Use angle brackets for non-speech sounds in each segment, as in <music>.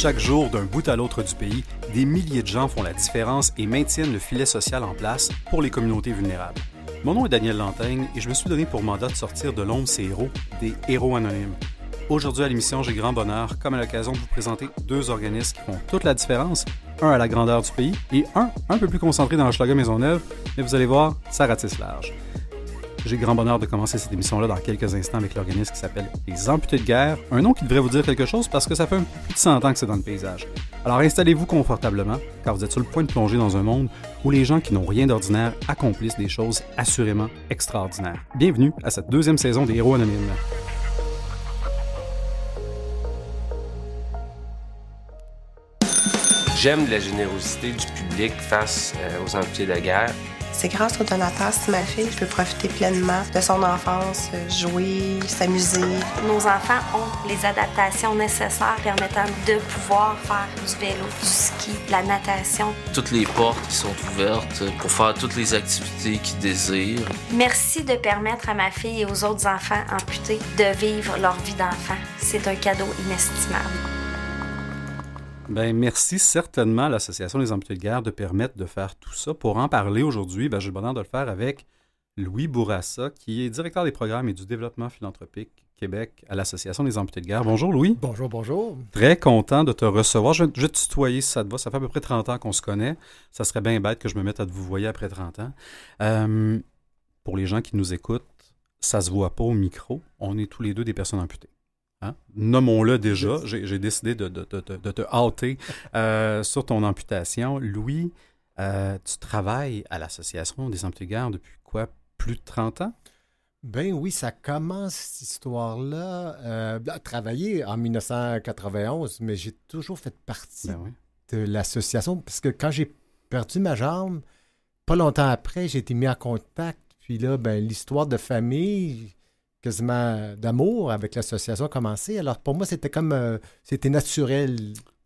Chaque jour, d'un bout à l'autre du pays, des milliers de gens font la différence et maintiennent le filet social en place pour les communautés vulnérables. Mon nom est Daniel Lantaigne et je me suis donné pour mandat de sortir de l'ombre ces héros, des héros anonymes. Aujourd'hui à l'émission, j'ai grand bonheur, comme à l'occasion, de vous présenter deux organismes qui font toute la différence, un à la grandeur du pays et un un peu plus concentré dans le Schlager Maisonneuve, mais vous allez voir, ça ratisse large. J'ai grand bonheur de commencer cette émission-là dans quelques instants avec l'organisme qui s'appelle Les Amputés de Guerre, un nom qui devrait vous dire quelque chose parce que ça fait un petit 100 ans que c'est dans le paysage. Alors installez-vous confortablement, car vous êtes sur le point de plonger dans un monde où les gens qui n'ont rien d'ordinaire accomplissent des choses assurément extraordinaires. Bienvenue à cette deuxième saison des Héros Anonymes. J'aime la générosité du public face euh, aux amputés de guerre c'est grâce au donateur si ma fille peut profiter pleinement de son enfance, euh, jouer, s'amuser. Nos enfants ont les adaptations nécessaires permettant de pouvoir faire du vélo, du ski, de la natation. Toutes les portes qui sont ouvertes pour faire toutes les activités qu'ils désirent. Merci de permettre à ma fille et aux autres enfants amputés de vivre leur vie d'enfant. C'est un cadeau inestimable. Ben merci certainement à l'Association des amputés de guerre de permettre de faire tout ça. Pour en parler aujourd'hui, ben, j'ai le bonheur de le faire avec Louis Bourassa, qui est directeur des programmes et du développement philanthropique Québec à l'Association des amputés de guerre. Bonjour Louis. Bonjour, bonjour. Très content de te recevoir. Je, vais te tutoyer si ça te va. Ça fait à peu près 30 ans qu'on se connaît. Ça serait bien bête que je me mette à te vous voyer après 30 ans. Euh, pour les gens qui nous écoutent, ça se voit pas au micro. On est tous les deux des personnes amputées. Hein? Nommons-le déjà. J'ai décidé de, te hâter euh, sur ton amputation. Louis, euh, tu travailles à l'Association des amputés depuis quoi? Plus de 30 ans? Ben oui, ça commence cette histoire-là. Euh, travailler en 1991, mais j'ai toujours fait partie ben de l'association parce que quand j'ai perdu ma jambe, pas longtemps après, j'ai été mis en contact. Puis là, ben, l'histoire de famille, quasiment d'amour avec l'association a commencé. Alors pour moi, c'était comme euh, c'était naturel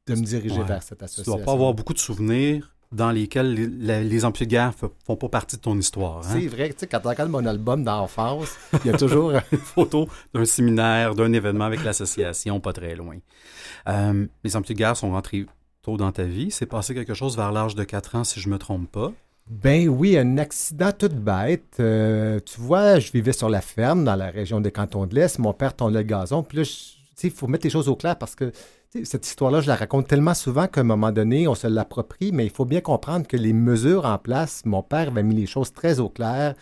de me diriger vers cette association. Tu ne dois pas avoir beaucoup de souvenirs dans lesquels les, les, de guerre ne font pas partie de ton histoire. Hein? C'est vrai tu sais, quand tu regardes mon album d'enfance, il y a toujours <laughs> une photo d'un séminaire, d'un événement avec l'association, pas très loin. Euh, les amputés de guerre sont rentrés tôt dans ta vie. C'est passé quelque chose vers l'âge de 4 ans, si je ne me trompe pas. Ben oui, un accident toute bête. Euh, tu vois, je vivais sur la ferme, dans la région des Cantons de l'Est. Mon père tondait le gazon. Puis là, il faut mettre les choses au clair parce que cette histoire-là, je la raconte tellement souvent qu'à un moment donné, on se l'approprie, mais il faut bien comprendre que les mesures en place, mon père avait mis les choses très au clair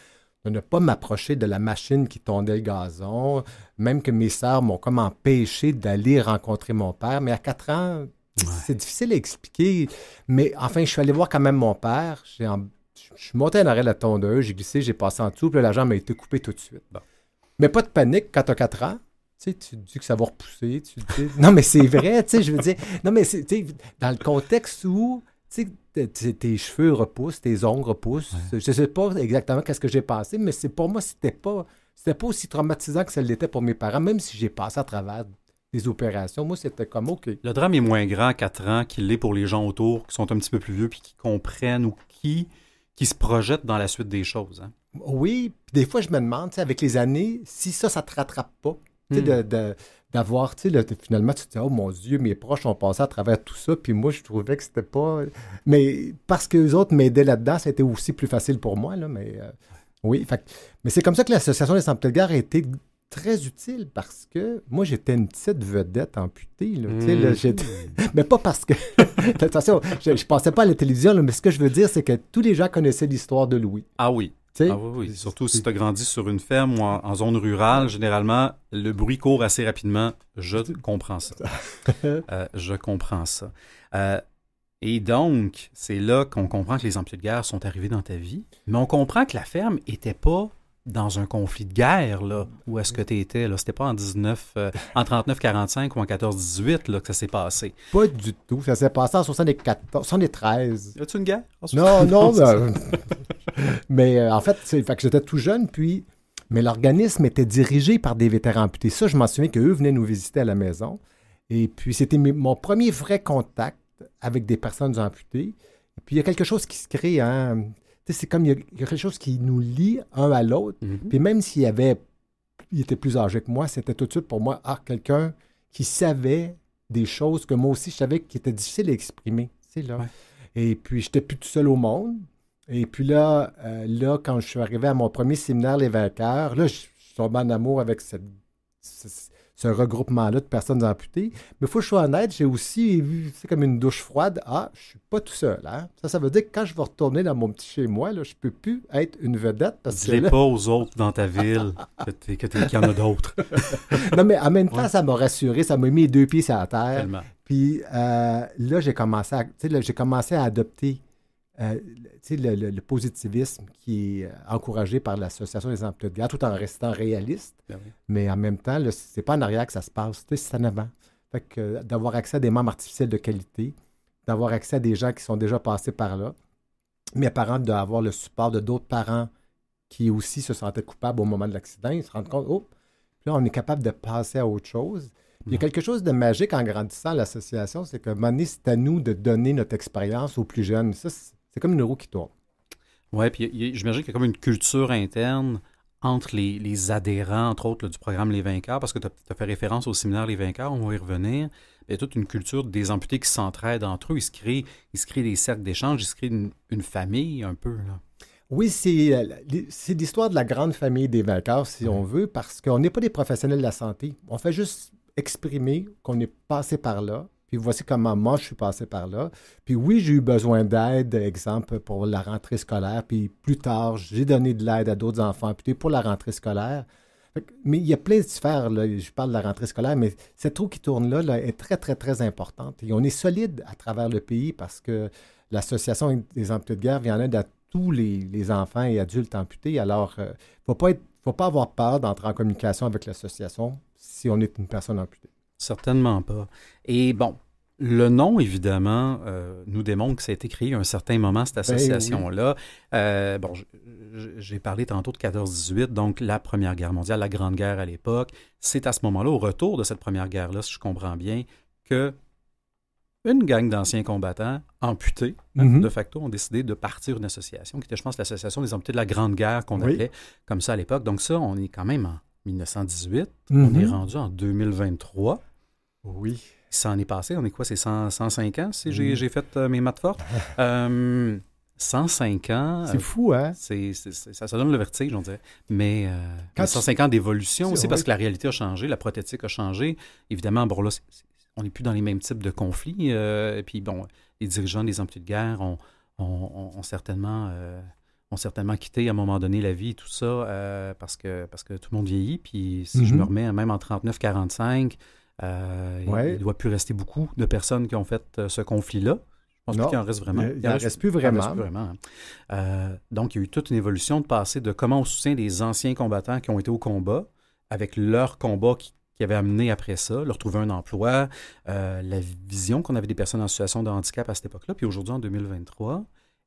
de ne pas m'approcher de la machine qui tondait le gazon, même que mes sœurs m'ont comme empêché d'aller rencontrer mon père. Mais à quatre ans, c'est difficile à expliquer, mais enfin, je suis allé voir quand même mon père. Je suis monté en arrêt de la tondeuse, j'ai glissé, j'ai passé en dessous, puis là, la jambe a été coupée tout de suite. Mais pas de panique quand as 4 ans. Tu, sais, tu dis que ça va repousser. Tu dis... <laughs> non, mais c'est vrai, tu sais, je veux dire. Non, mais tu sais, dans le contexte où tu sais, tes cheveux repoussent, tes ongles repoussent, je sais pas exactement qu'est-ce que j'ai passé, mais c'est pour moi, c'était pas c'était pas aussi traumatisant que ça l'était pour mes parents, même si j'ai passé à travers des opérations. Moi, c'était comme OK. Le drame est moins grand à 4 ans qu'il l'est pour les gens autour qui sont un petit peu plus vieux puis qui comprennent ou qui, qui se projettent dans la suite des choses. Hein. Oui, des fois, je me demande, avec les années, si ça, ça te rattrape pas. Hmm. De, d'avoir, tu finalement, tu te dis, oh mon Dieu, mes proches ont passé à travers tout ça, puis moi, je trouvais que c'était pas. Mais parce que les autres m'aidaient là-dedans, c'était aussi plus facile pour moi, là, mais. Euh, oui, mais c'est comme ça que l'Association des guerre a été très utile parce que moi, j'étais une petite vedette amputée. Hmm. <laughs> mais pas parce que. <laughs> Attention, je ne pensais pas à la télévision, mais ce que je veux dire, c'est que tous les gens connaissaient l'histoire de Louis. Ah oui. Ah Surtout si tu as grandi sur une ferme ou en, zone rurale, généralement, le bruit court assez rapidement. Je comprends ça. <laughs> Euh, je comprends ça. Euh, et donc, c'est là qu'on comprend que les amputés de guerre sont arrivés dans ta vie. Mais on comprend que la ferme n'était pas dans un conflit de guerre, là, mm. où est-ce que tu étais? Là? C'était pas en 19, euh, <laughs> en 39-45 ou en 14-18 là, que ça s'est passé. Pas du tout. Ça s'est passé en 74, 73. Y tu une guerre? <laughs> non, non. mais euh, en fait, c'est, fait que j'étais tout jeune, puis... Mais l'organisme était dirigé par des vétérans amputés. Ça, je m'en souviens qu'eux venaient nous visiter à la maison. Et puis, c'était mon premier vrai contact avec des personnes amputées. puis, il y a quelque chose qui se crée, hein, c'est comme il y a quelque chose qui nous lie un à l'autre. Mhm. Puis même s'il avait, il était plus âgé que moi, c'était tout de suite pour moi, ah, quelqu'un qui savait des choses que moi aussi je savais qui était difficile à exprimer. C'est là. Et puis, j'étais plus tout seul au monde. Et puis là, euh, là, quand je suis arrivé à mon premier séminaire Les heures, là, je, suis tombé en amour avec cette ce regroupement-là de personnes amputées. Mais il faut que je sois honnête, j'ai aussi vu, c'est comme une douche froide. Ah, je suis pas tout seul. Hein? Ça, ça veut dire que quand je vais retourner dans mon petit chez moi, là, je peux plus être une vedette. Je dis l'ai pas aux autres dans ta ville que qu'il y en a d'autres. <laughs> non, mais en même temps, ça m'a rassuré, ça m'a mis deux pieds sur la terre. Puis euh, là, j'ai commencé à, là, j'ai commencé à adopter euh, le, le, positivisme qui est euh, encouragé par l'Association des emplois de guerre, tout en restant réaliste. Ben mais en même temps, c'est pas en arrière que ça se passe, c'est en avant. Fait que euh, d'avoir accès à des membres artificiels de qualité, d'avoir accès à des gens qui sont déjà passés par là, mes parents d'avoir le support de d'autres parents qui aussi se sentaient coupables au moment de l'accident, ils se rendent compte, oh, là, on est capable de passer à autre chose. Il y a mm-hmm. quelque chose de magique en grandissant l'association, c'est que, Mané, c'est à nous de donner notre expérience aux plus jeunes. Ça, c'est comme une roue qui tourne. Oui, puis j'imagine qu'il y a comme une culture interne entre les, adhérents, entre autres, du programme Les Vainqueurs, parce que tu as, fait référence au séminaire Les Vainqueurs, on va y revenir. Il y a toute une culture des amputés qui s'entraident entre eux. Ils se créent, ils créent des cercles d'échange, ils se créent une, famille un peu. Oui, euh, c'est l'histoire de la grande famille des vainqueurs, si on veut, parce qu'on n'est pas des professionnels de la santé. On fait juste exprimer qu'on est passé par là, puis voici comment moi je suis passé par là. Puis oui, j'ai eu besoin d'aide, exemple, pour la rentrée scolaire, puis plus tard, j'ai donné de l'aide à d'autres enfants, amputés pour la rentrée scolaire. Mais il y a plein de sphères, là. je parle de la rentrée scolaire, mais cette roue qui tourne là, est très, très, très importante. Et on est solide à travers le pays parce que l'Association des amputés de guerre vient en aide à tous les, enfants et adultes amputés. Alors, il euh, ne faut pas avoir peur d'entrer en communication avec l'association si on est une personne amputée. Certainement pas. Et bon, le nom, évidemment, euh, nous démontre que ça a été créé à un certain moment, cette ben association-là. Euh, bon, j'ai parlé tantôt de 14-18, donc la Première Guerre mondiale, la Grande Guerre à l'époque. C'est à ce moment-là, au retour de cette Première Guerre-là, si je comprends bien, que une gang d'anciens combattants amputés, hein, mm-hmm. de facto, ont décidé de partir une association qui était, je pense, l'association des amputés de la Grande Guerre qu'on appelait comme ça à l'époque. Donc ça, on est quand même en 1918, on est mm-hmm. rendu en 2023. Oui. Ça en est passé. On est quoi? C'est 105 ans si j'ai mm-hmm. fait euh, mes maths fortes. 105 <laughs> euh, ans. C'est euh, fou, hein? ça, donne le vertige, on dirait. Mais, euh, 105 ans d'évolution aussi, parce que la réalité a changé, la prothétique a changé. Évidemment, bon, là, on n'est plus dans les mêmes types de conflits. et puis, bon, les dirigeants des amputés de guerre ont, certainement certainement quitté à un moment donné la vie et tout ça parce, que, parce que tout le monde vieillit. Puis si je me mm-hmm. remets, même en 39-45, euh, il ne doit plus rester beaucoup de personnes qui ont fait euh, ce conflit-là. Je pense qu'il en reste vraiment. Il n'en reste, plus vraiment. Hein. Euh, donc, il y a eu toute une évolution de passer de comment on soutient des anciens combattants qui ont été au combat avec leur combat qui, avait amené après ça, leur trouver un emploi, la vision qu'on avait des personnes en situation de handicap à cette époque-là. Puis aujourd'hui, en 2023,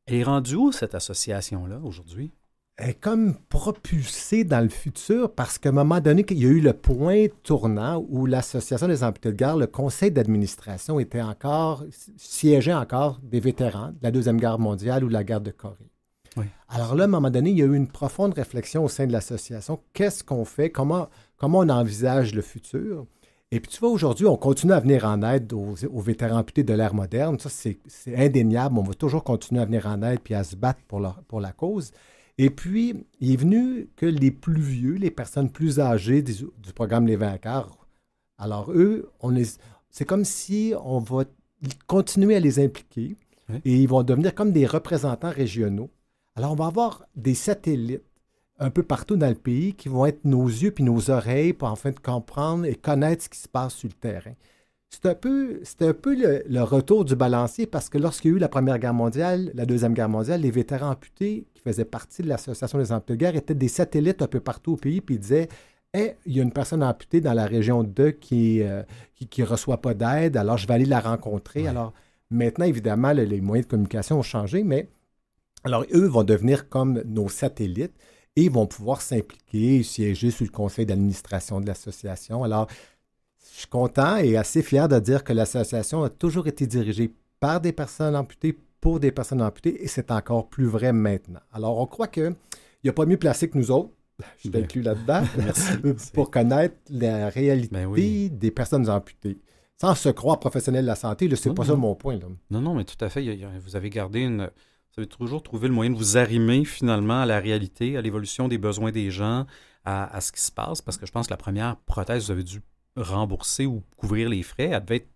elle est rendue où cette association-là aujourd'hui? est comme propulsé dans le futur parce qu'à un moment donné, il y a eu le point tournant où l'Association des amputés de guerre, le conseil d'administration était encore, siégeait encore des vétérans de la Deuxième Guerre mondiale ou de la guerre de Corée. Alors là, à un moment donné, il y a eu une profonde réflexion au sein de l'association. Qu'est-ce qu'on fait? Comment, on envisage le futur? Et puis tu vois, aujourd'hui, on continue à venir en aide aux, aux vétérans amputés de l'ère moderne. Ça, c'est indéniable. On va toujours continuer à venir en aide puis à se battre pour, pour la cause. Et puis, il est venu que les plus vieux, les personnes plus âgées du, programme Les Vainqueurs, alors eux, c'est comme si on va continuer à les impliquer et ils vont devenir comme des représentants régionaux. Alors, on va avoir des satellites un peu partout dans le pays qui vont être nos yeux puis nos oreilles pour enfin comprendre et connaître ce qui se passe sur le terrain. C'est un peu, c'était un peu le, retour du balancier parce que lorsqu'il y a eu la Première Guerre mondiale, la Deuxième Guerre mondiale, les vétérans amputés qui faisaient partie de l'Association des amputés de guerre étaient des satellites un peu partout au pays, puis ils disaient Hey, il y a une personne amputée dans la région 2 qui ne euh, qui, reçoit pas d'aide, alors je vais aller la rencontrer. Alors maintenant, évidemment, les, moyens de communication ont changé, mais alors eux vont devenir comme nos satellites et vont pouvoir s'impliquer, siéger sur le conseil d'administration de l'association. Alors, je suis content et assez fier de dire que l'association a toujours été dirigée par des personnes amputées pour des personnes amputées et c'est encore plus vrai maintenant. Alors, on croit qu'il n'y a pas mieux placé que nous autres <laughs> je suis inclus là-dedans, <laughs> <laughs> pour connaître la réalité ben des personnes amputées. Sans se croire professionnel de la santé, ce n'est pas ça mon point. Non, non, mais tout à fait. Vous avez gardé une. Vous avez toujours trouvé le moyen de vous arrimer finalement à la réalité, à l'évolution des besoins des gens, à, ce qui se passe, parce que je pense que la première prothèse, vous avez dû rembourser ou couvrir les frais, elle devait être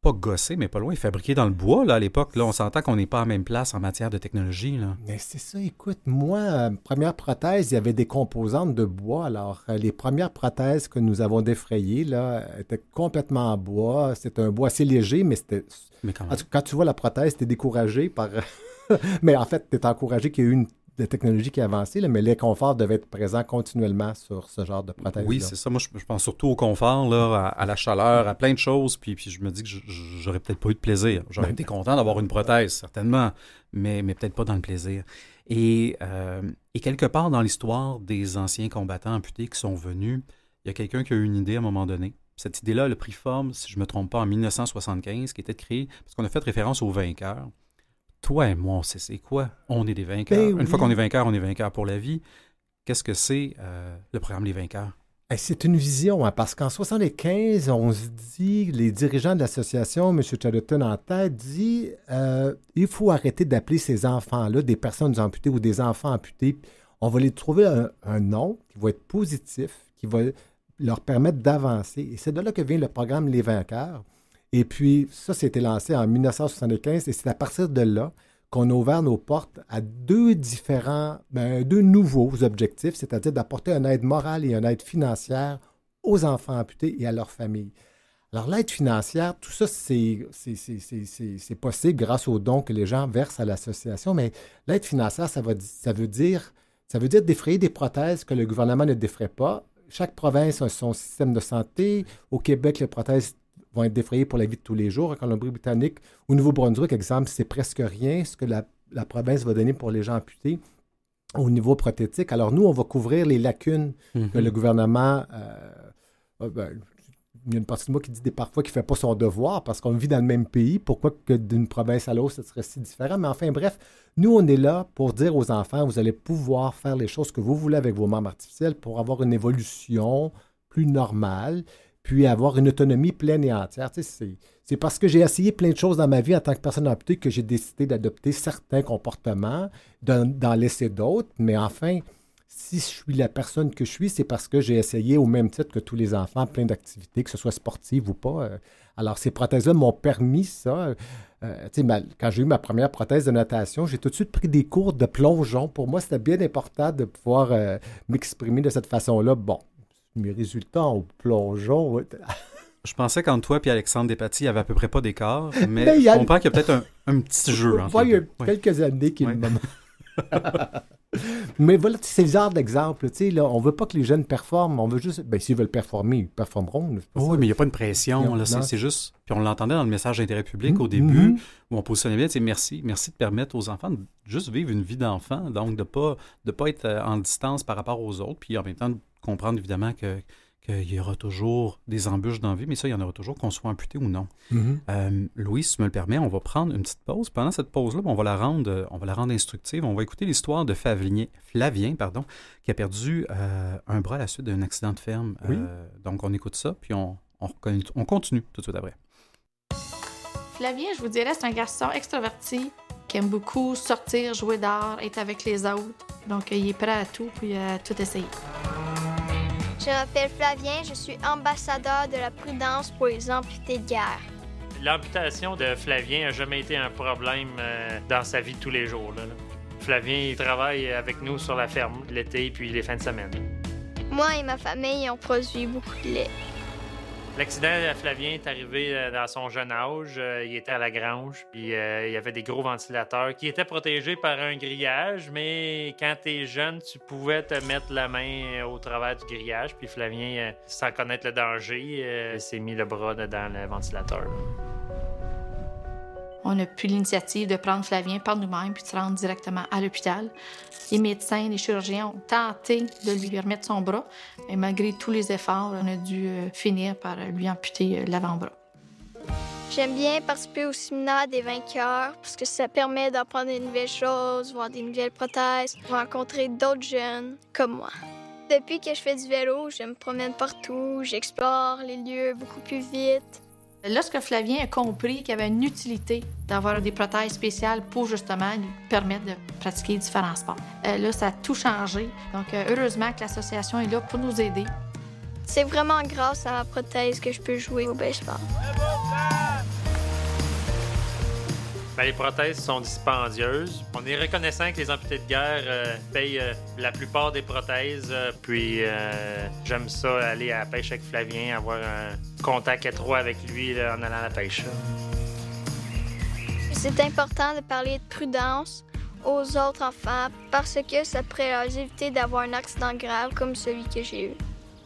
pas gossée, mais pas loin, fabriquée dans le bois là, à l'époque. Là, on s'entend qu'on n'est pas la même place en matière de technologie. Là. Mais c'est ça, écoute, moi, euh, première prothèse, il y avait des composantes de bois. Alors, euh, les premières prothèses que nous avons défrayées là, étaient complètement en bois. C'était un bois assez léger, mais c'était. Mais quand, même. quand tu vois la prothèse, t'es découragé par. <laughs> mais en fait, t'es encouragé qu'il y ait eu une de technologie qui est mais les conforts devait être présent continuellement sur ce genre de prothèse. Oui, c'est ça. Moi, je, pense surtout au confort, à, la chaleur, à plein de choses. Puis, je me dis que j'aurais peut-être pas eu de plaisir. J'aurais ben, été content d'avoir une prothèse, certainement, mais, peut-être pas dans le plaisir. Euh, et, quelque part dans l'histoire des anciens combattants amputés qui sont venus, il y a quelqu'un qui a eu une idée à un moment donné. Cette idée-là, le a forme, si je ne me trompe pas, en 1975, qui était créée, parce qu'on a fait référence aux vainqueurs toi et moi, c'est quoi. On est des vainqueurs. Ben une fois qu'on est vainqueur, on est vainqueur pour la vie. Qu'est-ce que c'est euh, le programme Les Vainqueurs? C'est une vision, hein, parce qu'en 1975, on se dit, les dirigeants de l'association, M. Charlton en tête, dit euh, il faut arrêter d'appeler ces enfants-là des personnes amputées ou des enfants amputés. On va les trouver un, un nom qui va être positif, qui va leur permettre d'avancer. Et c'est de là que vient le programme Les Vainqueurs. Et puis, ça, c'était lancé en 1975 et c'est à partir de là qu'on a ouvert nos portes à deux différents, ben, deux nouveaux objectifs, c'est-à-dire d'apporter une aide morale et une aide financière aux enfants amputés et à leurs familles. Alors, l'aide financière, tout ça, c'est possible grâce aux dons que les gens versent à l'association, mais l'aide financière, ça, va, ça, veut dire, ça veut dire défrayer des prothèses que le gouvernement ne défraie pas. Chaque province a son système de santé. Au Québec, les prothèses vont être défrayés pour la vie de tous les jours. En Colombie-Britannique, au Nouveau-Brunswick, exemple, c'est presque rien ce que la, province va donner pour les gens amputés au niveau prothétique. Alors nous, on va couvrir les lacunes que mm-hmm. le gouvernement... Euh, oh, ben, il y a une partie de moi qui dit des parfois qu'il ne fait pas son devoir parce qu'on vit dans le même pays. Pourquoi que d'une province à l'autre, ce serait si différent? Mais enfin, bref, nous, on est là pour dire aux enfants, vous allez pouvoir faire les choses que vous voulez avec vos membres artificiels pour avoir une évolution plus normale puis avoir une autonomie pleine et entière. c'est parce que j'ai essayé plein de choses dans ma vie en tant que personne amputée que j'ai décidé d'adopter certains comportements, d'en laisser d'autres, mais enfin, si je suis la personne que je suis, c'est parce que j'ai essayé au même titre que tous les enfants plein d'activités, que ce soit sportive ou pas. Euh, alors, ces prothèses-là m'ont permis ça. Euh, quand j'ai eu ma première prothèse de natation, j'ai tout de suite pris des cours de plongeon. Pour moi, c'était bien important de pouvoir euh, m'exprimer de cette façon-là. Bon, mes résultats au plongeon. Je pensais qu'Antoine toi et Alexandre Despatie il n'y avait à peu près pas d'écart, <laughs> mais, on je qu'il y a peut-être un, petit jeu. il y a quelques années qu'il <laughs> <laughs> mais voilà, c'est le genre d'exemple. on ne veut pas que les jeunes performent, on veut juste. Ben, s'ils veulent performer, ils performeront. oui, mais il n'y a pas une pression. c'est, juste. Puis on l'entendait dans le message d'intérêt public au mm-hmm. début, où on positionnait bien, c'est merci, merci de permettre aux enfants de juste vivre une vie d'enfant, donc de ne pas, de pas être euh, en distance par rapport aux autres, puis en même temps comprendre évidemment que qu'il y aura toujours des embûches dans la vie, mais ça, il y en aura toujours, qu'on soit amputé ou non. Mm-hmm. Euh, Louis, si tu me le permets, on va prendre une petite pause. Pendant cette pause-là, ben, on, va la rendre, euh, on va la rendre instructive. On va écouter l'histoire de Flavien, Flavien pardon, qui a perdu euh, un bras à la suite d'un accident de ferme. donc, on écoute ça, puis on, on, on, continue tout de suite après. Flavien, je vous dirais, c'est un garçon extraverti qui aime beaucoup sortir, jouer d'art, être avec les autres. Donc, il est prêt à tout, puis à tout essayer. Je m'appelle Flavien, je suis ambassadeur de la prudence pour les amputés de guerre. L'amputation de Flavien n'a jamais été un problème euh, dans sa vie de tous les jours. Flavien il travaille avec nous sur la ferme l'été puis les fins de semaine. Moi et ma famille, on produit beaucoup de lait. L'accident de Flavien est arrivé euh, dans son jeune âge. Euh, il était à la grange, puis euh, il y avait des gros ventilateurs qui étaient protégés par un grillage, mais quand t'es jeune, tu pouvais te mettre la main au travers du grillage. Puis Flavien, sans connaître le danger, s'est mis le bras dans le ventilateur. On a pris l'initiative de prendre Flavien par nous-mêmes puis de se rendre directement à l'hôpital. Les médecins, les chirurgiens ont tenté de lui remettre son bras, mais malgré tous les efforts, on a dû euh, finir par lui amputer euh, l'avant-bras. J'aime bien participer au séminaire des vainqueurs parce que ça permet d'apprendre des nouvelles choses, voir des nouvelles prothèses, rencontrer d'autres jeunes comme moi. Depuis que je fais du vélo, je me promène partout, j'explore les lieux beaucoup plus vite. Lorsque Flavien a compris qu'il y avait une utilité d'avoir des prothèses spéciales pour justement lui permettre de pratiquer différents sports, euh, là, ça a tout changé. Donc, euh, heureusement que l'association est là pour nous aider. C'est vraiment grâce à ma prothèse que je peux jouer au baseball. Ben, les prothèses sont dispendieuses. On est reconnaissant que les amputés de guerre euh, payent euh, la plupart des prothèses. Euh, puis j'aime ça aller à la pêche avec Flavien, avoir un contact étroit avec lui en allant à la pêche. C'est important de parler de prudence aux autres enfants parce que ça pourrait éviter d'avoir un accident grave comme celui que j'ai eu.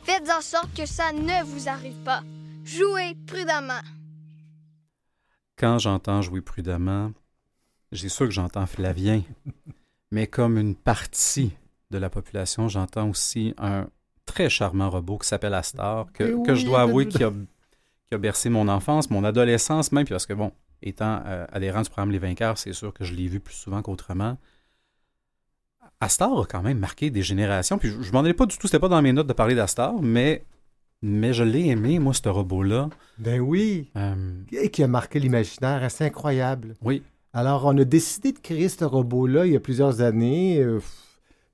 Faites en sorte que ça ne vous arrive pas. Jouez prudemment quand j'entends jouer prudemment, j'ai sûr que j'entends Flavien, <laughs> mais comme une partie de la population, j'entends aussi un très charmant robot qui s'appelle Astar, eh que, je dois avouer qui a, bercé mon enfance, mon adolescence même, parce que bon, étant euh, adhérent du programme Les Vainqueurs, c'est sûr que je l'ai vu plus souvent qu'autrement. Astar a quand même marqué des générations, puis je, je m'en allais pas du tout, c'était pas dans mes notes de parler d'Astar, mais mais je l'ai aimé, moi, ce robot-là. Ben oui. Euh, Et qui a marqué l'imaginaire, C'est incroyable. Oui. Alors, on a décidé de créer ce robot-là il y a plusieurs années euh,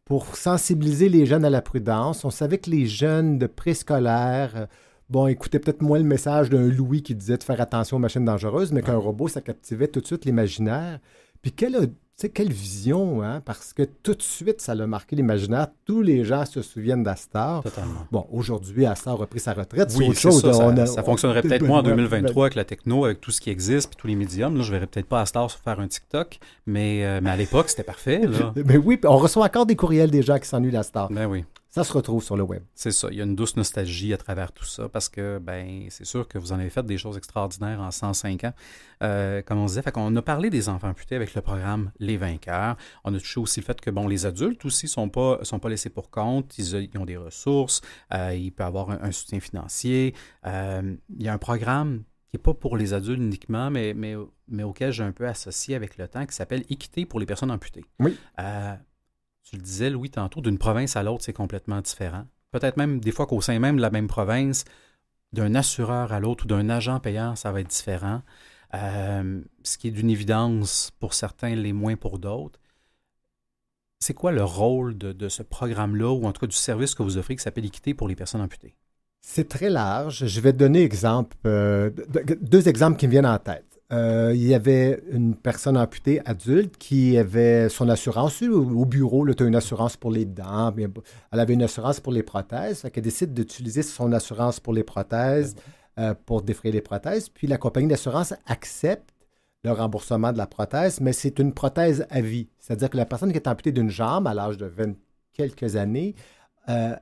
pour sensibiliser les jeunes à la prudence. On savait que les jeunes de préscolaire, euh, bon, écoutaient peut-être moins le message d'un Louis qui disait de faire attention aux machines dangereuses, mais qu'un robot, ça captivait tout de suite l'imaginaire. Puis quelle, tu sais, quelle vision, hein? parce que tout de suite, ça l'a marqué l'imaginaire. Tous les gens se souviennent d'Astar. Totalement. Bon, aujourd'hui, Astar a repris sa retraite. Oui, autre chose. Ça, ça, fonctionnerait peut-être moins en 2023 avec la techno, avec tout ce qui existe, puis tous les médiums. Là, je verrais peut-être pas Astar se faire un TikTok, mais, euh, mais à l'époque, c'était parfait. Là. mais <laughs> ben oui, on reçoit encore des courriels des gens qui s'ennuient d'Astar. Ben oui ça se retrouve sur le web. C'est ça. Il y a une douce nostalgie à travers tout ça parce que, ben, c'est sûr que vous en avez fait des choses extraordinaires en 105 ans. Euh, comme on disait, fait a parlé des enfants amputés avec le programme Les Vainqueurs. On a touché aussi le fait que, bon, les adultes aussi sont pas, sont pas laissés pour compte. Ils, ont des ressources. Euh, ils peuvent avoir un, soutien financier. Euh, il y a un programme qui n'est pas pour les adultes uniquement, mais, mais, mais auquel j'ai un peu associé avec le temps, qui s'appelle Équité pour les personnes amputées. Oui tu le disais, Louis, tantôt, d'une province à l'autre, c'est complètement différent. Peut-être même des fois qu'au sein même de la même province, d'un assureur à l'autre ou d'un agent payant, ça va être différent. Euh, ce qui est d'une évidence pour certains, les moins pour d'autres. C'est quoi le rôle de, ce programme-là, ou en tout cas du service que vous offrez qui s'appelle Équité pour les personnes amputées? C'est très large. Je vais donner exemple, euh, deux exemples qui me viennent en tête. Euh, il y avait une personne amputée adulte qui avait son assurance au bureau. Tu as une assurance pour les dents. elle avait une assurance pour les prothèses. elle décide d'utiliser son assurance pour les prothèses ben euh, pour défrayer les prothèses. Puis la compagnie d'assurance accepte le remboursement de la prothèse, mais c'est une prothèse à vie. C'est-à-dire que la personne qui est amputée d'une jambe à l'âge de 20 quelques années, euh,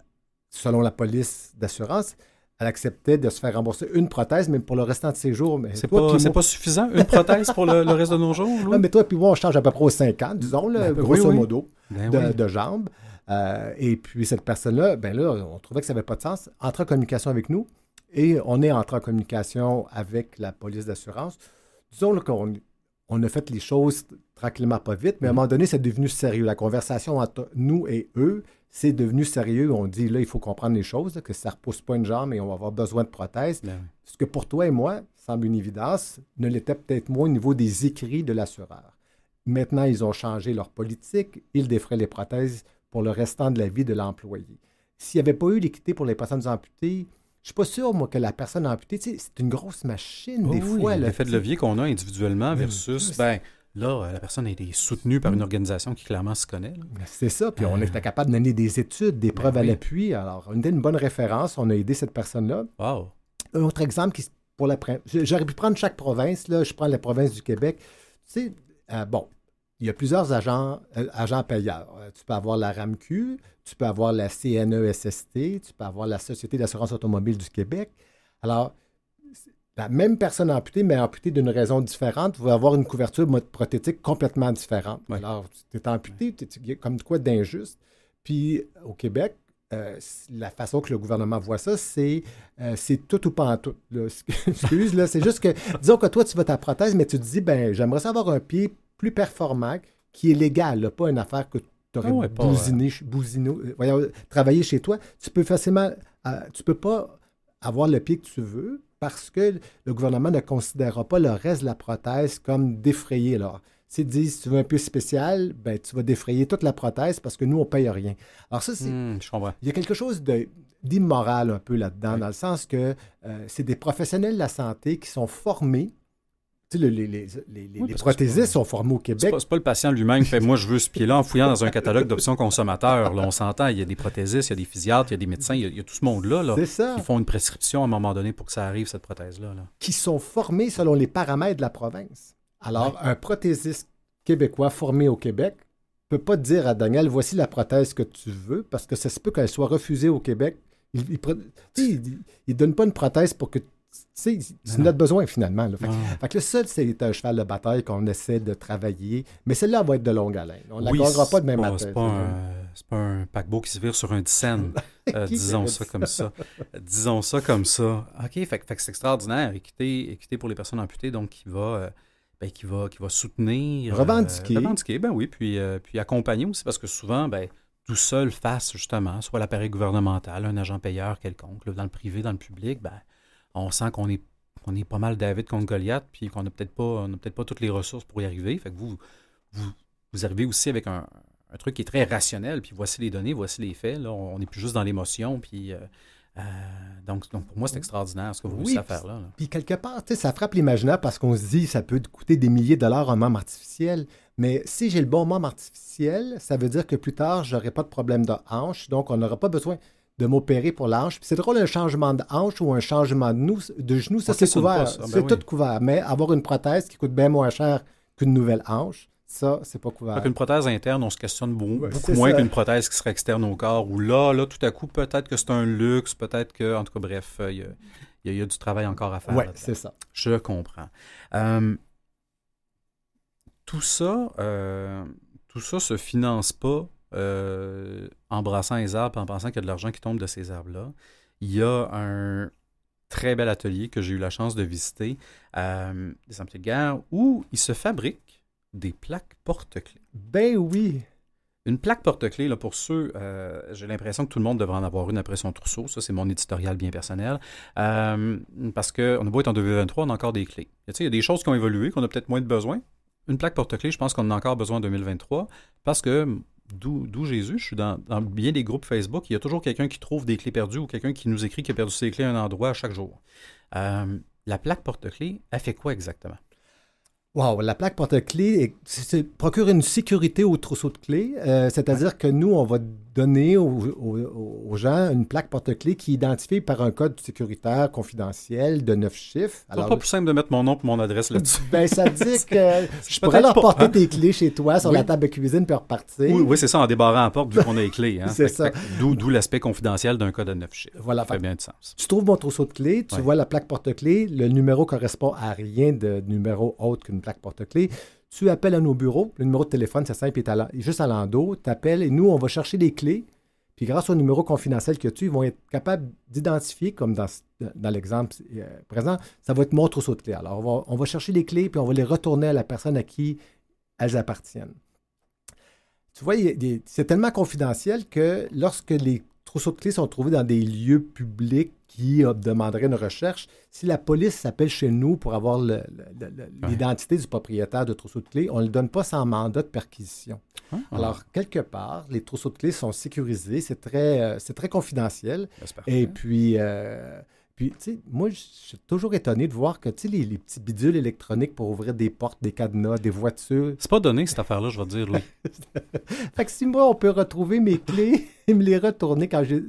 selon la police d'assurance, elle acceptait de se faire rembourser une prothèse, mais pour le restant de ses jours. C'est pas, pas suffisant, une prothèse pour le, reste de nos jours? mais toi, puis moi, on change à peu près aux 5 ans, disons, ben grosso modo, ben de, jambes. Euh, et puis, cette personne-là, ben là, on trouvait que ça n'avait pas de sens, entre en communication avec nous et on est entre en communication avec la police d'assurance. Disons qu'on on a fait les choses tranquillement pas vite, mais à un moment donné, c'est devenu sérieux. La conversation entre nous et eux, c'est devenu sérieux. On dit, là, il faut comprendre les choses, que ça ne repousse pas une jambe et on va avoir besoin de prothèses. Ben Ce que pour toi et moi semble une évidence, ne l'était peut-être moins au niveau des écrits de l'assureur. Maintenant, ils ont changé leur politique. Ils défraient les prothèses pour le restant de la vie de l'employé. S'il n'y avait pas eu l'équité pour les personnes amputées, je suis pas sûr, moi, que la personne amputée, c'est une grosse machine, des oui, fois. L'effet de levier qu'on a individuellement versus, ben, là, euh, la personne a été soutenue par une organisation qui clairement se connaît. C'est ça, puis on euh. était capable de donner des études, des ben preuves à l'appui. Alors, on était une bonne référence, on a aidé cette personne-là. Wow. Un autre exemple qui, pour la. J'aurais pu prendre chaque province, là, je prends la province du Québec. Tu sais, euh, bon, il y a plusieurs agents, euh, agents payeurs. Euh, tu peux avoir la RAMQ, tu peux avoir la CNESST, tu peux avoir la Société d'assurance automobile du Québec. Alors, la même personne amputée, mais amputée d'une raison différente, va avoir une couverture prothétique complètement différente. Alors, tu es amputé, tu es comme de quoi d'injuste. Puis, euh, au Québec, la façon que le gouvernement voit ça, c'est tout ou pas en tout. <laughs> Excuse, là, c'est juste que, disons que toi, tu veux ta prothèse, mais tu te dis, ben, j'aimerais savoir un pied plus performant, qui est légal, pas une affaire que tu aurais ah bousiné, euh, chez toi. Tu peux facilement, euh, tu peux pas avoir le pied que tu veux parce que le gouvernement ne considérera pas le reste de la prothèse comme défrayé. Alors, s'ils disent tu veux un pied spécial, ben, tu vas défrayer toute la prothèse parce que nous, on ne paye rien. Alors, ça, c'est. Hmm, il y a quelque chose d'immoral un peu là-dedans, dans le sens que euh, c'est des professionnels de la santé qui sont formés les, prothésistes sont formés au Québec. C'est pas, le patient lui-même qui fait Moi, je veux ce pied-là en fouillant dans un catalogue d'options consommateurs. Là, on s'entend, il y a des prothésistes, il y a des physiatres, il y a des médecins, il y a, tout ce monde-là là, qui font une prescription à un moment donné pour que ça arrive, cette prothèse-là. Qui sont formés selon les paramètres de la province. Alors, un prothésiste québécois formé au Québec ne peut pas dire à Daniel Voici la prothèse que tu veux, parce que ça se peut qu'elle soit refusée au Québec. Il ne donne pas une prothèse pour que ah c'est notre besoin finalement. Fait, le seul, ah. c'est un cheval de bataille qu'on essaie de travailler, mais celle-là va être de longue haleine. On ne la l'accordera pas de même. matin. C'est pas, pas, un paquebot qui se vire sur un dizaine. <laughs> Euh, disons ça comme ça. disons ça comme ça. OK, fait, que c'est extraordinaire. Équité, pour les personnes amputées, donc qui va. Euh, ben, qui, va, qui va soutenir. Euh, revendiquer. revendiquer, ben oui, puis, puis accompagner aussi, parce que souvent, ben, tout seul face justement, soit l'appareil gouvernemental, un agent payeur quelconque, dans le privé, dans le public, ben, on sent qu'on est, on est pas mal David contre Goliath, puis qu'on n'a peut-être pas, pas toutes les ressources pour y arriver. Fait que vous, vous, vous arrivez aussi avec un, truc qui est très rationnel, puis voici les données, voici les faits. on n'est plus juste dans l'émotion, puis. Euh, euh, donc, pour moi, c'est extraordinaire ce que vous oui, faire là, Puis quelque part, ça frappe l'imaginaire parce qu'on se dit ça peut coûter des milliers de dollars un membre artificiel. Mais si j'ai le bon membre artificiel, ça veut dire que plus tard, j'aurai pas de problème de hanche, donc on n'aura pas besoin de m'opérer pour l'hanche. c'est drôle, un changement de hanche ou un changement de, de genou, ça c'est couvert. Ah, c'est ben tout couvert. Mais avoir une prothèse qui coûte bien moins cher qu'une nouvelle hanche, ça, c'est pas couvert. Donc, une prothèse interne, on se questionne beaucoup, moins qu'une prothèse qui serait externe au corps. Ou là, là, tout à coup, peut-être que c'est un luxe, peut-être que, en tout cas, bref, euh, il y, a, du travail encore à faire. Oui, c'est ça. Je comprends. Hum, tout ça, euh, tout ça se finance pas embrassant euh, en les arbres en pensant qu'il y a de l'argent qui tombe de ces arbres-là. Il y a un très bel atelier que j'ai eu la chance de visiter à euh, des de guerre où il se fabrique des plaques porte-clés. Ben oui! Une plaque porte-clés, là, pour ceux, euh, j'ai l'impression que tout le monde devrait en avoir une après son trousseau. Ça, c'est mon éditorial bien personnel. parce qu'on a beau être en 2023, on a encore des clés. il y a des choses qui ont évolué, qu'on a peut-être moins de besoin. Une plaque porte-clés, je pense qu'on en a encore besoin en 2023 parce que d'où Jésus, je suis dans, bien des groupes Facebook, il y a toujours quelqu'un qui trouve des clés perdues ou quelqu'un qui nous écrit qu'il a perdu ses clés à un endroit à chaque jour. Euh, la plaque porte-clés, elle fait quoi exactement? Wow, la plaque porte-clés procure une sécurité au trousseau de clés, euh, c'est-à-dire que nous, on va donner aux, gens une plaque porte-clés qui est identifiée par un code sécuritaire confidentiel de neuf chiffres. Alors, pas plus simple de mettre mon nom et mon adresse ben, là-dessus. Ben, ça dit <laughs> que je pourrais leur porter des clés chez toi sur la table de cuisine et repartir. Oui, c'est ça, en débarrant la porte, vu qu'on a les clés. Hein. <laughs> c'est ça. D'où l'aspect confidentiel d'un code à neuf chiffres. Voilà. Ça fait bien de sens. Tu trouves mon trousseau de clés, tu vois la plaque porte-clés, le numéro correspond à rien de numéro autre qu'une plaque porte-clés. Tu appelles à nos bureaux. Le numéro de téléphone, c'est simple, il est juste à l'endo. Tu appelles et nous, on va chercher les clés. Puis grâce au numéro confidentiel que tu, ils vont être capables d'identifier, comme dans, l'exemple euh, présent, ça va être mon trousseau de clés. Alors, on va, chercher les clés, puis on va les retourner à la personne à qui elles appartiennent. Tu vois, c'est tellement confidentiel que lorsque les trousseaux de clés sont trouvés dans des lieux publics qui demanderait une recherche. Si la police s'appelle chez nous pour avoir l'identité du propriétaire de trousseau de clés, on ne le donne pas sans mandat de perquisition. Ah. Alors, quelque part, les trousseaux de clés sont sécurisés, c'est très, euh, c'est très confidentiel. Et puis, euh, puis moi, je suis toujours étonné de voir que, les, petits bidules électroniques pour ouvrir des portes, des cadenas, des voitures... C'est pas donné, cette affaire-là, je vais dire, <laughs> fait que si moi, on peut retrouver mes clés <laughs> et me les retourner quand j'ai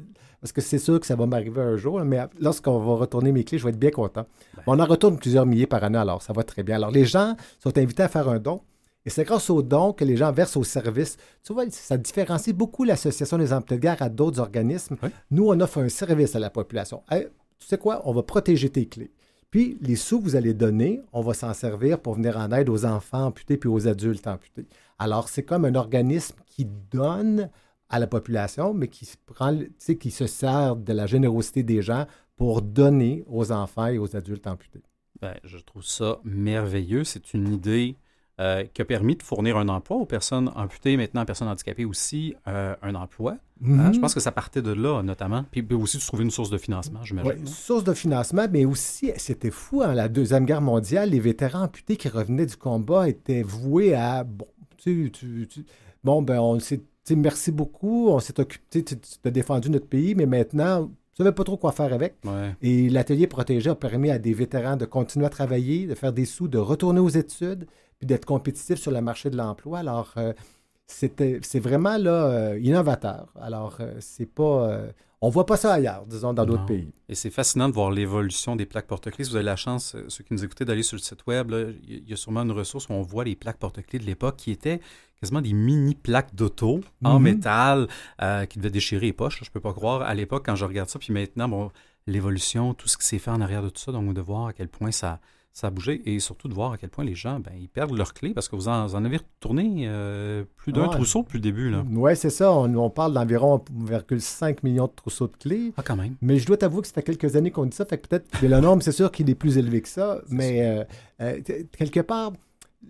parce que c'est sûr que ça va m'arriver un jour, mais lorsqu'on va retourner mes clés, je vais être bien content. Ben. On en retourne plusieurs milliers par année, alors ça va très bien. Alors les gens sont invités à faire un don. Et c'est grâce aux dons que les gens versent au service. Tu vois, ça différencie beaucoup l'Association des amputés de guerre à d'autres organismes. Nous, on offre un service à la population. tu sais quoi? On va protéger tes clés. Puis, les sous que vous allez donner, on va s'en servir pour venir en aide aux enfants amputés puis aux adultes amputés. Alors, c'est comme un organisme qui donne à la population, mais qui, prend, qui se sert de la générosité des gens pour donner aux enfants et aux adultes amputés. Ben, je trouve ça merveilleux. C'est une idée euh, qui a permis de fournir un emploi aux personnes amputées, maintenant aux personnes handicapées aussi, euh, un emploi. Hein. Mhm. Je pense que ça partait de là, notamment. Puis, ben, aussi de trouver une source de financement, j'imagine. Oui, hein. source de financement, mais aussi, c'était fou, en hein, la Deuxième Guerre mondiale, les vétérans amputés qui revenaient du combat étaient voués à. Bon, tu, bon ben, on s'est merci beaucoup, on s'est occupé, tu as défendu notre pays, mais maintenant, tu savais pas trop quoi faire avec. Et l'atelier protégé a permis à des vétérans de continuer à travailler, de faire des sous, de retourner aux études, puis d'être compétitifs sur le marché de l'emploi. Alors, euh, c'est vraiment là, euh, innovateur. Alors, euh, c'est pas. On voit pas ça ailleurs, disons, dans d'autres pays. Et c'est fascinant de voir l'évolution des plaques porte-clés. Si vous avez la chance, euh, ceux qui nous écoutaient, d'aller sur le site web, il y a sûrement une ressource où on voit les plaques porte-clés de l'époque qui étaient quasiment des mini plaques d'auto en mhm. métal euh, qui devaient déchirer les poches. Je peux pas croire à l'époque quand je regarde ça. Puis maintenant, l'évolution, tout ce qui s'est fait en arrière de tout ça, donc de voir à quel point ça, ça a bougé et surtout de voir à quel point les gens, ben, ils perdent leurs clés parce que vous en, avez retourné euh, plus d'un trousseau depuis le début. Oui, c'est ça. On, parle d'environ 1,5 million de trousseaux de clés. Ah, quand même. Mais je dois t'avouer que ça fait quelques années qu'on dit ça. Fait que peut-être que le nombre, c'est sûr qu'il est plus élevé que ça. <laughs> mais euh, euh, quelque part,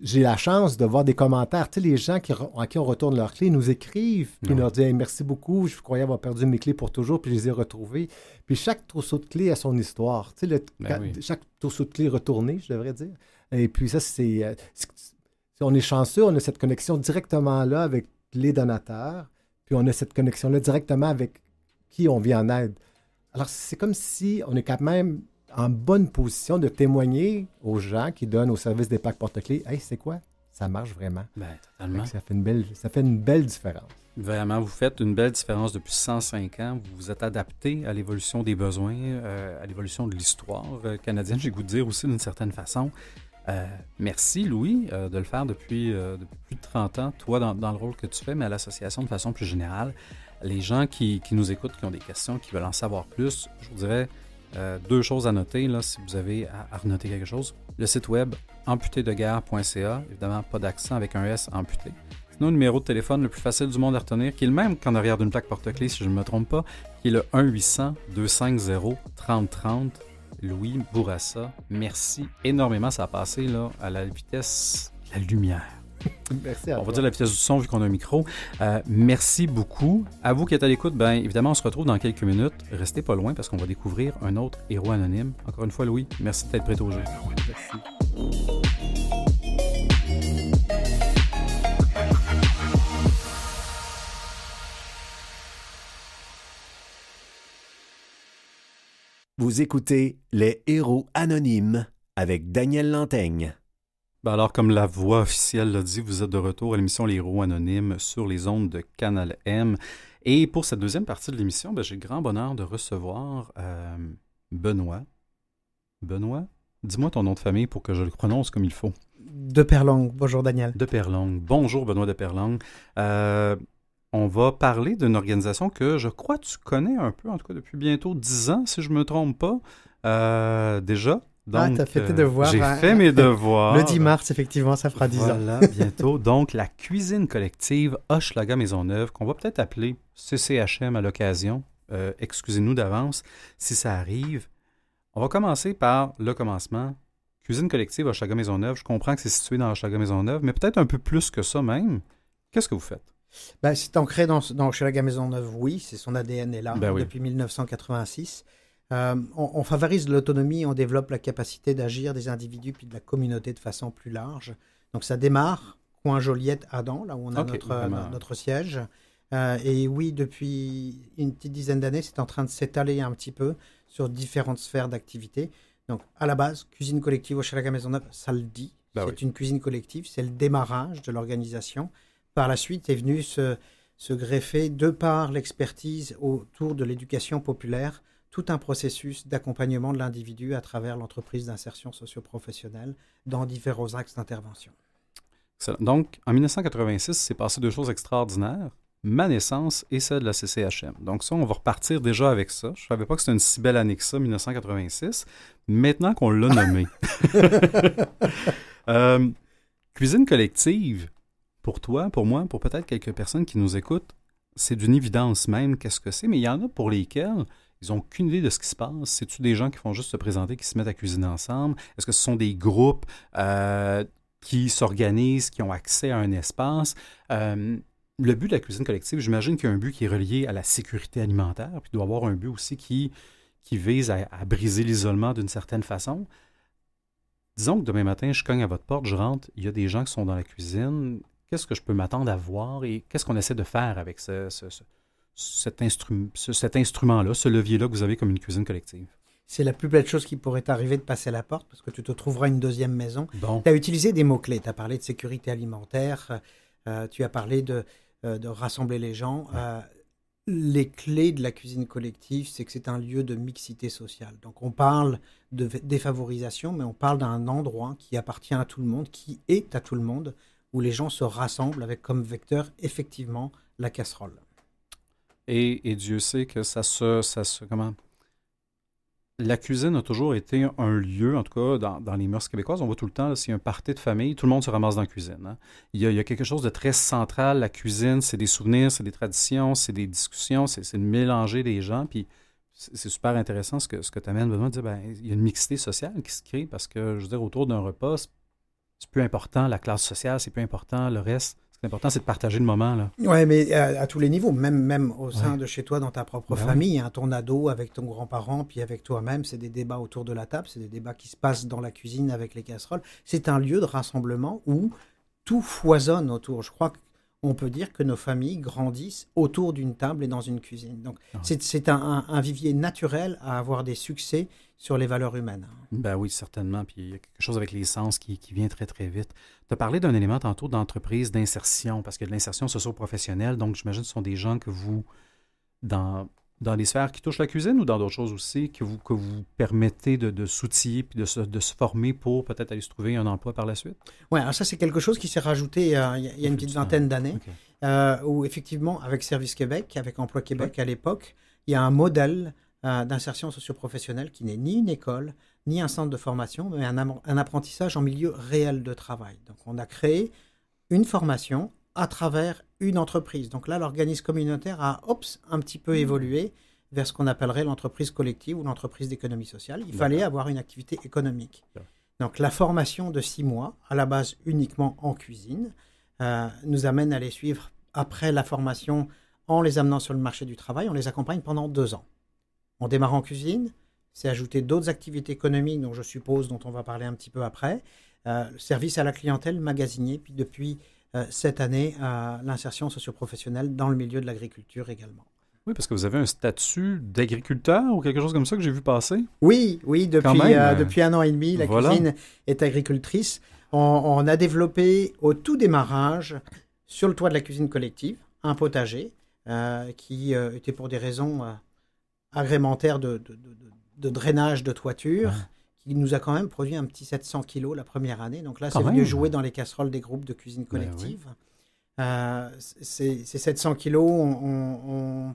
j'ai la chance de voir des commentaires. Tu les gens qui, à qui on retourne leurs clés nous écrivent, puis leur nous disent merci beaucoup, je croyais avoir perdu mes clés pour toujours, puis je les ai retrouvées. Puis chaque trousseau de clé a son histoire. Tu sais, ben chaque trousseau de clés retourné, je devrais dire. Et puis ça, c'est. Euh, on est chanceux, on a cette connexion directement là avec les donateurs, puis on a cette connexion là directement avec qui on vient en aide. Alors, c'est comme si on est quand même en bonne position de témoigner aux gens qui donnent au service des packs porte-clés Hey, c'est quoi Ça marche vraiment. Ben, ça fait, une belle, ça fait une belle différence. Vraiment, vous faites une belle différence depuis 105 ans. Vous vous êtes adapté à l'évolution des besoins, euh, à l'évolution de l'histoire euh, canadienne, j'ai goût de dire aussi d'une certaine façon. Euh, merci Louis de le faire depuis, plus de 30 ans, toi dans, le rôle que tu fais, mais à l'association de façon plus générale. Les gens qui, qui, nous écoutent, qui ont des questions, qui veulent en savoir plus, je vous dirais, euh, deux choses à noter, là, si vous avez à, noter quelque chose. Le site web amputédeguerre.ca, évidemment pas d'accent avec un S amputé. Sinon, le numéro de téléphone le plus facile du monde à retenir, qui est le même qu'en arrière d'une plaque porte-clés, si je ne me trompe pas, qui est le 1-800-250-3030. Louis Bourassa, merci énormément. Ça a passé là, à la vitesse de la lumière. On va dire la vitesse du son vu qu'on a un micro. Euh, merci beaucoup. À vous qui êtes à l'écoute, bien évidemment, on se retrouve dans quelques minutes. Restez pas loin parce qu'on va découvrir un autre héros anonyme. Encore une fois, Louis, merci d'être prêt au jeu. Merci. Vous écoutez Les Héros Anonymes avec Daniel Lantaigne. Ben alors, comme la voix officielle l'a dit, vous êtes de retour à l'émission Les Héros Anonymes sur les ondes de Canal M. Et pour cette deuxième partie de l'émission, ben, j'ai le grand bonheur de recevoir euh, Benoît. Benoît, dis-moi ton nom de famille pour que je le prononce comme il faut. De Perlong. Bonjour, Daniel. De Perlong. Bonjour, Benoît de Perlang. Euh, on va parler d'une organisation que je crois que tu connais un peu, en tout cas depuis bientôt dix ans, si je ne me trompe pas, euh, déjà. Ah, Donc, ah, t'as fait tes euh, devoirs. J'ai hein. fait mes <laughs> devoirs. Le 10 mars, effectivement, ça fera 10 ans. <laughs> bientôt. Donc, la cuisine collective Hochelaga Maisonneuve, qu'on va peut-être appeler CCHM à l'occasion. Euh, excusez-nous d'avance si ça arrive. On va commencer par le commencement. Cuisine collective Hochelaga Maisonneuve. Je comprends que c'est situé dans Hochelaga Maisonneuve, mais peut-être un peu plus que ça même. Qu'est-ce que vous faites? Ben, c'est ancré dans, dans Hochelaga Maisonneuve, oui. C'est son ADN est là ben depuis 1986. Euh, on, favorise l'autonomie, on développe la capacité d'agir des individus puis de la communauté de façon plus large. Donc ça démarre, coin Joliette-Adam, là où on a notre, siège. Euh, et oui, depuis une petite dizaine d'années, c'est en train de s'étaler un petit peu sur différentes sphères d'activité. Donc à la base, cuisine collective au Chalaga Maisonneuve, ça le dit. Bah c'est une cuisine collective, c'est le démarrage de l'organisation. Par la suite est venu se greffer, de par l'expertise autour de l'éducation populaire, tout un processus d'accompagnement de l'individu à travers l'entreprise d'insertion socioprofessionnelle dans différents axes d'intervention. Donc, en 1986, s'est passé deux choses extraordinaires ma naissance et celle de la CCHM. Donc ça, on va repartir déjà avec ça. Je ne savais pas que c'était une si belle année que ça, 1986. Maintenant qu'on l'a nommée. <laughs> Euh, cuisine collective, pour toi, pour moi, pour peut-être quelques personnes qui nous écoutent, c'est d'une évidence même qu'est-ce que c'est, mais il y en a pour lesquels ils n'ont aucune idée de ce qui se passe. C'est-tu des gens qui font juste se présenter, qui se mettent à cuisiner ensemble? Est-ce que ce sont des groupes euh, qui s'organisent, qui ont accès à un espace? Euh, le but de la cuisine collective, j'imagine qu'il y a un but qui est relié à la sécurité alimentaire, puis il doit y avoir un but aussi qui, vise à, briser l'isolement d'une certaine façon. Disons que demain matin, je cogne à votre porte, je rentre, il y a des gens qui sont dans la cuisine. Qu'est-ce que je peux m'attendre à voir et qu'est-ce qu'on essaie de faire avec ce cet, cet instrument-là, ce levier-là que vous avez comme une cuisine collective. C'est la plus belle chose qui pourrait arriver de passer à la porte parce que tu te trouveras une deuxième maison. Tu as utilisé des mots-clés. Euh, euh, tu as parlé de sécurité alimentaire, tu as parlé de, de rassembler les gens. Euh, les clés de la cuisine collective, c'est que c'est un lieu de mixité sociale. Donc on parle de défavorisation, mais on parle d'un endroit qui appartient à tout le monde, qui est à tout le monde, où les gens se rassemblent avec comme vecteur effectivement la casserole. Et, Dieu sait que ça se, ça se. Comment La cuisine a toujours été un lieu, en tout cas dans, les mœurs québécoises. On voit tout le temps, s'il y a un party de famille, tout le monde se ramasse dans la cuisine. Hein. Il, y a, quelque chose de très central. La cuisine, c'est des souvenirs, c'est des traditions, c'est des discussions, c'est de mélanger des gens. Puis c'est super intéressant ce que, ce que tu amènes, ben, il y a une mixité sociale qui se crée parce que, je veux dire, autour d'un repas, c'est plus important la classe sociale, c'est plus important le reste. L'important, c'est de partager le moment. Oui, mais euh, à, tous les niveaux, même, même au sein de chez toi, dans ta propre ben famille, hein, ton ado avec ton grand-parent, puis avec toi-même, c'est des débats autour de la table, c'est des débats qui se passent dans la cuisine avec les casseroles. C'est un lieu de rassemblement où tout foisonne autour. Je crois que on peut dire que nos familles grandissent autour d'une table et dans une cuisine. Donc ah c'est un, vivier naturel à avoir des succès sur les valeurs humaines. Ben oui, certainement. Puis il y a quelque chose avec les sens qui, vient très, très vite. Tu as parlé d'un élément tantôt d'entreprise, d'insertion, parce que l'insertion socio-professionnelle, donc j'imagine ce sont des gens que vous, dans dans les sphères qui touchent la cuisine ou dans d'autres choses aussi que vous, que vous permettez de, de s'outiller puis de se, de se, former pour peut-être aller se trouver un emploi par la suite? Oui, alors ça, c'est quelque chose qui s'est rajouté euh, il y a, une petite vingtaine d'années, euh, où effectivement, avec Service Québec, avec Emploi Québec à l'époque, il y a un modèle euh, d'insertion socioprofessionnelle qui n'est ni une école, ni un centre de formation, mais un, un apprentissage en milieu réel de travail. Donc, on a créé une formation à travers une entreprise. Donc là, l'organisme communautaire a ops, un petit peu mmh. évolué vers ce qu'on appellerait l'entreprise collective ou l'entreprise d'économie sociale. Il fallait avoir une activité économique. Donc la formation de six mois, à la base uniquement en cuisine, euh, nous amène à les suivre après la formation en les amenant sur le marché du travail. On les accompagne pendant deux ans. On démarre en cuisine, c'est ajouter d'autres activités économiques, dont je suppose, dont on va parler un petit peu après. Euh, service à la clientèle magasinier, puis depuis euh, cette année l'insertion socioprofessionnelle dans le milieu de l'agriculture également. Oui, parce que vous avez un statut d'agriculteur ou quelque chose comme ça que j'ai vu passer. Oui, oui, depuis, euh, hein. depuis un an et demi, la cuisine est agricultrice. On, a développé au tout démarrage, sur le toit de la cuisine collective, un potager euh, qui était pour des raisons agrémentaires de, de, drainage de toiture. Ah. Il nous a quand même produit un petit 700 kilos la première année. Donc là, c'est venu jouer dans les casseroles des groupes de cuisine ben collective. Euh, ces 700 kilos ont,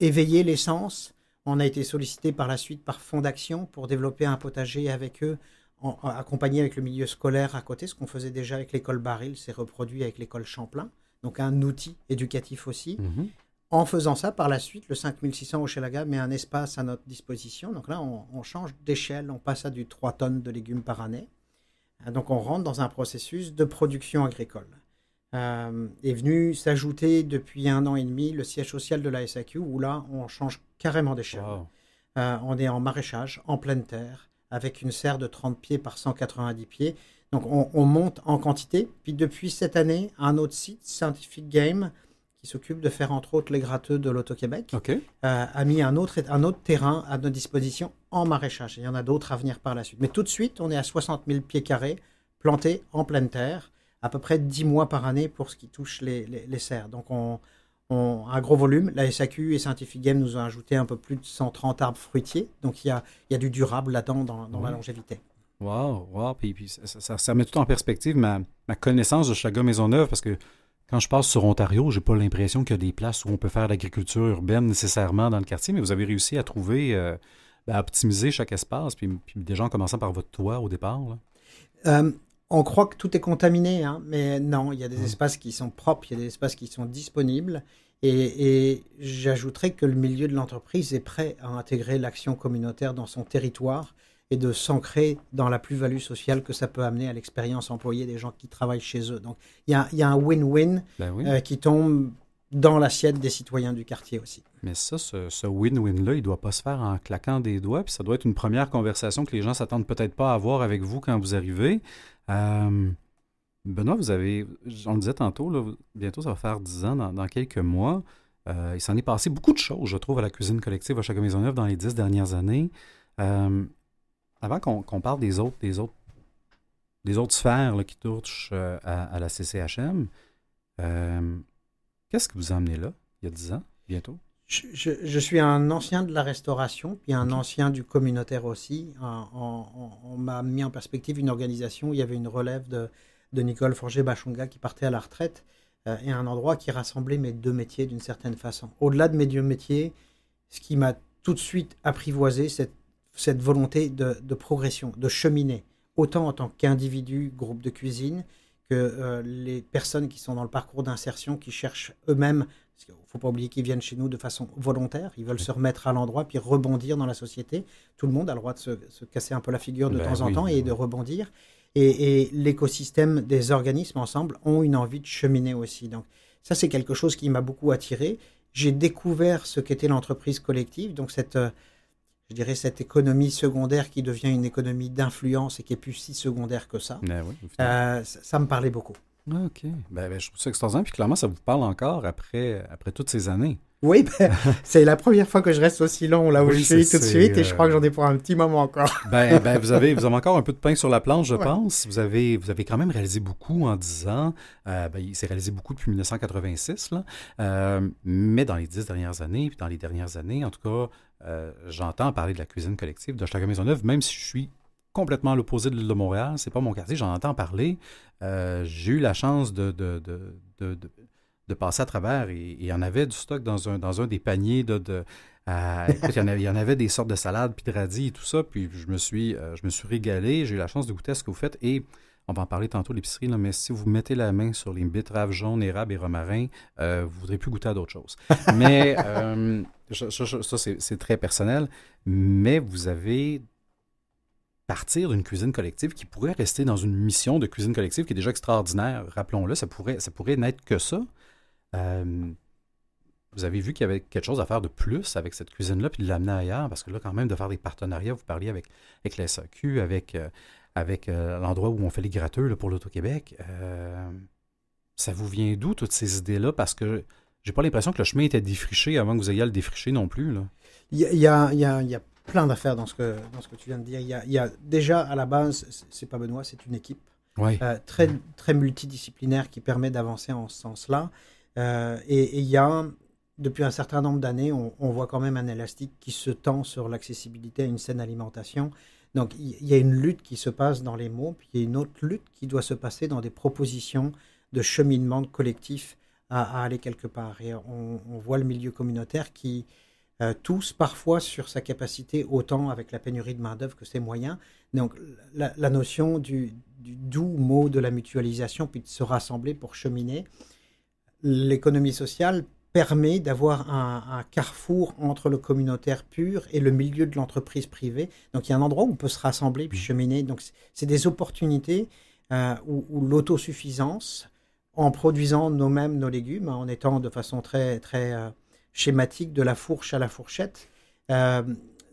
éveillé l'essence. On a été sollicité par la suite par Fond d'Action pour développer un potager avec eux, accompagné avec le milieu scolaire à côté. Ce qu'on faisait déjà avec l'école Baril, c'est reproduit avec l'école Champlain. Donc un outil éducatif aussi. Mhm. En faisant ça, par la suite, le 5600 Hochelaga met un espace à notre disposition. Donc là, on, change d'échelle, on passe à du 3 tonnes de légumes par année. Euh, donc on rentre dans un processus de production agricole. Euh, est venu s'ajouter depuis un an et demi le siège social de la SAQ, où là, on change carrément d'échelle. Euh, on est en maraîchage, en pleine terre, avec une serre de 30 pieds par 190 pieds. Donc on, on monte en quantité. Puis depuis cette année, un autre site, Scientific Game, qui s'occupe de faire entre autres les gratteux de l'Auto-Québec, euh, a mis un autre, un autre terrain à notre disposition en maraîchage. il y en a d'autres à venir par la suite. Mais tout de suite, on est à 60 000 pieds carrés plantés en pleine terre, à peu près 10 mois par année pour ce qui touche les, les, serres. Donc on, on, un gros volume. La SAQ et Scientific Game nous ont ajouté un peu plus de 130 arbres fruitiers. Donc il y a, il y a du durable là-dedans dans, la longévité. Wow, wow. Puis, ça, ça, met tout en perspective ma, ma connaissance de Chaga Maisonneuve parce que quand je passe sur Ontario, j'ai pas l'impression qu'il y a des places où on peut faire l'agriculture urbaine nécessairement dans le quartier, mais vous avez réussi à trouver, euh, à optimiser chaque espace, puis, déjà en commençant par votre toit au départ. Euh, on croit que tout est contaminé, hein, mais non, il y a des hum. espaces qui sont propres, il y a des espaces qui sont disponibles. Et, et j'ajouterais que le milieu de l'entreprise est prêt à intégrer l'action communautaire dans son territoire et de s'ancrer dans la plus-value sociale que ça peut amener à l'expérience employée des gens qui travaillent chez eux. Donc il y, a, un win-win ben euh, qui tombe dans l'assiette des citoyens du quartier aussi. Mais ça, ce, win-win-là, il ne doit pas se faire en claquant des doigts, puis ça doit être une première conversation que les gens s'attendent peut-être pas à avoir avec vous quand vous arrivez. Euh, Benoît, vous avez, on le disait tantôt, bientôt ça va faire 10 ans dans, quelques mois. Euh, il s'en est passé beaucoup de choses, je trouve, à la cuisine collective à chaque neuve dans les 10 dernières années. Euh, avant qu'on parle des autres, des autres, des autres sphères qui touchent euh, à, la CCHM, euh, qu'est-ce que vous amenez là, il y a 10 ans, bientôt? Je, suis un ancien de la restauration, puis un ancien du communautaire aussi. on, m'a mis en perspective une organisation. Il y avait une relève de, de Nicole Forger-Bachonga qui partait à la retraite euh, et un endroit qui rassemblait mes deux métiers d'une certaine façon. Au-delà de mes deux métiers, ce qui m'a tout de suite apprivoisé, c'est cette volonté de, progression, de cheminer, autant en tant qu'individu, groupe de cuisine, que euh, les personnes qui sont dans le parcours d'insertion, qui cherchent eux-mêmes, parce qu'il ne faut pas oublier qu'ils viennent chez nous de façon volontaire, ils veulent se remettre à l'endroit, puis rebondir dans la société. Tout le monde a le droit de se, casser un peu la figure de ben temps en temps ben et de rebondir. Et, l'écosystème des organismes ensemble ont une envie de cheminer aussi. Donc ça, c'est quelque chose qui m'a beaucoup attiré. J'ai découvert ce qu'était l'entreprise collective, donc cette... Euh, je dirais, cette économie secondaire qui devient une économie d'influence et qui est plus si secondaire que ça. Ben euh, ça, me parlait beaucoup. Ah, OK. Ben, ben, je trouve ça extraordinaire. Puis clairement, ça vous parle encore après, après toutes ces années. Oui, ben, <laughs> c'est la première fois que je reste aussi long là où je suis tout de suite et je euh, crois que j'en ai pour un petit moment encore. <laughs> ben, vous, avez, vous avez encore un peu de pain sur la planche, je pense. Vous avez, vous avez quand même réalisé beaucoup en 10 ans. Euh, ben, il s'est réalisé beaucoup depuis 1986, là. mais dans les 10 dernières années, puis dans les dernières années, en tout cas, euh, j'entends parler de la cuisine collective de maison neuve même si je suis complètement à l'opposé de l'île de Montréal, c'est pas mon quartier, j'en entends parler. Euh, j'ai eu la chance de, de, passer à travers et il y en avait du stock dans un, dans un des paniers de. il, y en avait, y en avait, des sortes de salades, puis de radis et tout ça, puis je me suis, euh, je me suis régalé, j'ai eu la chance de goûter à ce que vous faites et on va en parler tantôt l'épicerie, mais si vous mettez la main sur les betteraves jaunes, érables et romarins, vous ne voudrez plus goûter à d'autres choses. Mais ça, c'est très personnel, mais vous avez partir d'une cuisine collective qui pourrait rester dans une mission de cuisine collective qui est déjà extraordinaire. Rappelons-le, ça pourrait, ça pourrait n'être que ça. Euh, vous avez vu qu'il y avait quelque chose à faire de plus avec cette cuisine-là, puis de l'amener ailleurs, parce que là, quand même, de faire des partenariats, vous parliez avec, avec la avec, euh, avec euh, l'endroit où on fait les gratteux pour l'Auto-Québec. ça vous vient d'où, toutes ces idées-là? Parce que j'ai pas l'impression que le chemin était défriché avant que vous ayez à le défricher non plus. Là. Il, y a, il, y a, il y a plein d'affaires dans, ce que, dans ce que tu viens de dire. Il y a, il y a déjà, à la base, c'est pas Benoît, c'est une équipe euh, très, très multidisciplinaire qui permet d'avancer en ce sens-là. Euh, et, il y a, depuis un certain nombre d'années, on, on, voit quand même un élastique qui se tend sur l'accessibilité à une saine alimentation. Donc il y a une lutte qui se passe dans les mots, puis il y a une autre lutte qui doit se passer dans des propositions de cheminement collectif à, aller quelque part. Et on, voit le milieu communautaire qui euh, tous parfois sur sa capacité, autant avec la pénurie de main-d'œuvre que ses moyens. Donc la, notion du, doux mot de la mutualisation, puis de se rassembler pour cheminer, l'économie sociale permet d'avoir un, carrefour entre le communautaire pur et le milieu de l'entreprise privée. Donc il y a un endroit où on peut se rassembler puis mmh. cheminer. Donc c'est des opportunités euh, où l'autosuffisance en produisant nous-mêmes nos légumes, en étant de façon très, très euh, schématique de la fourche à la fourchette, euh,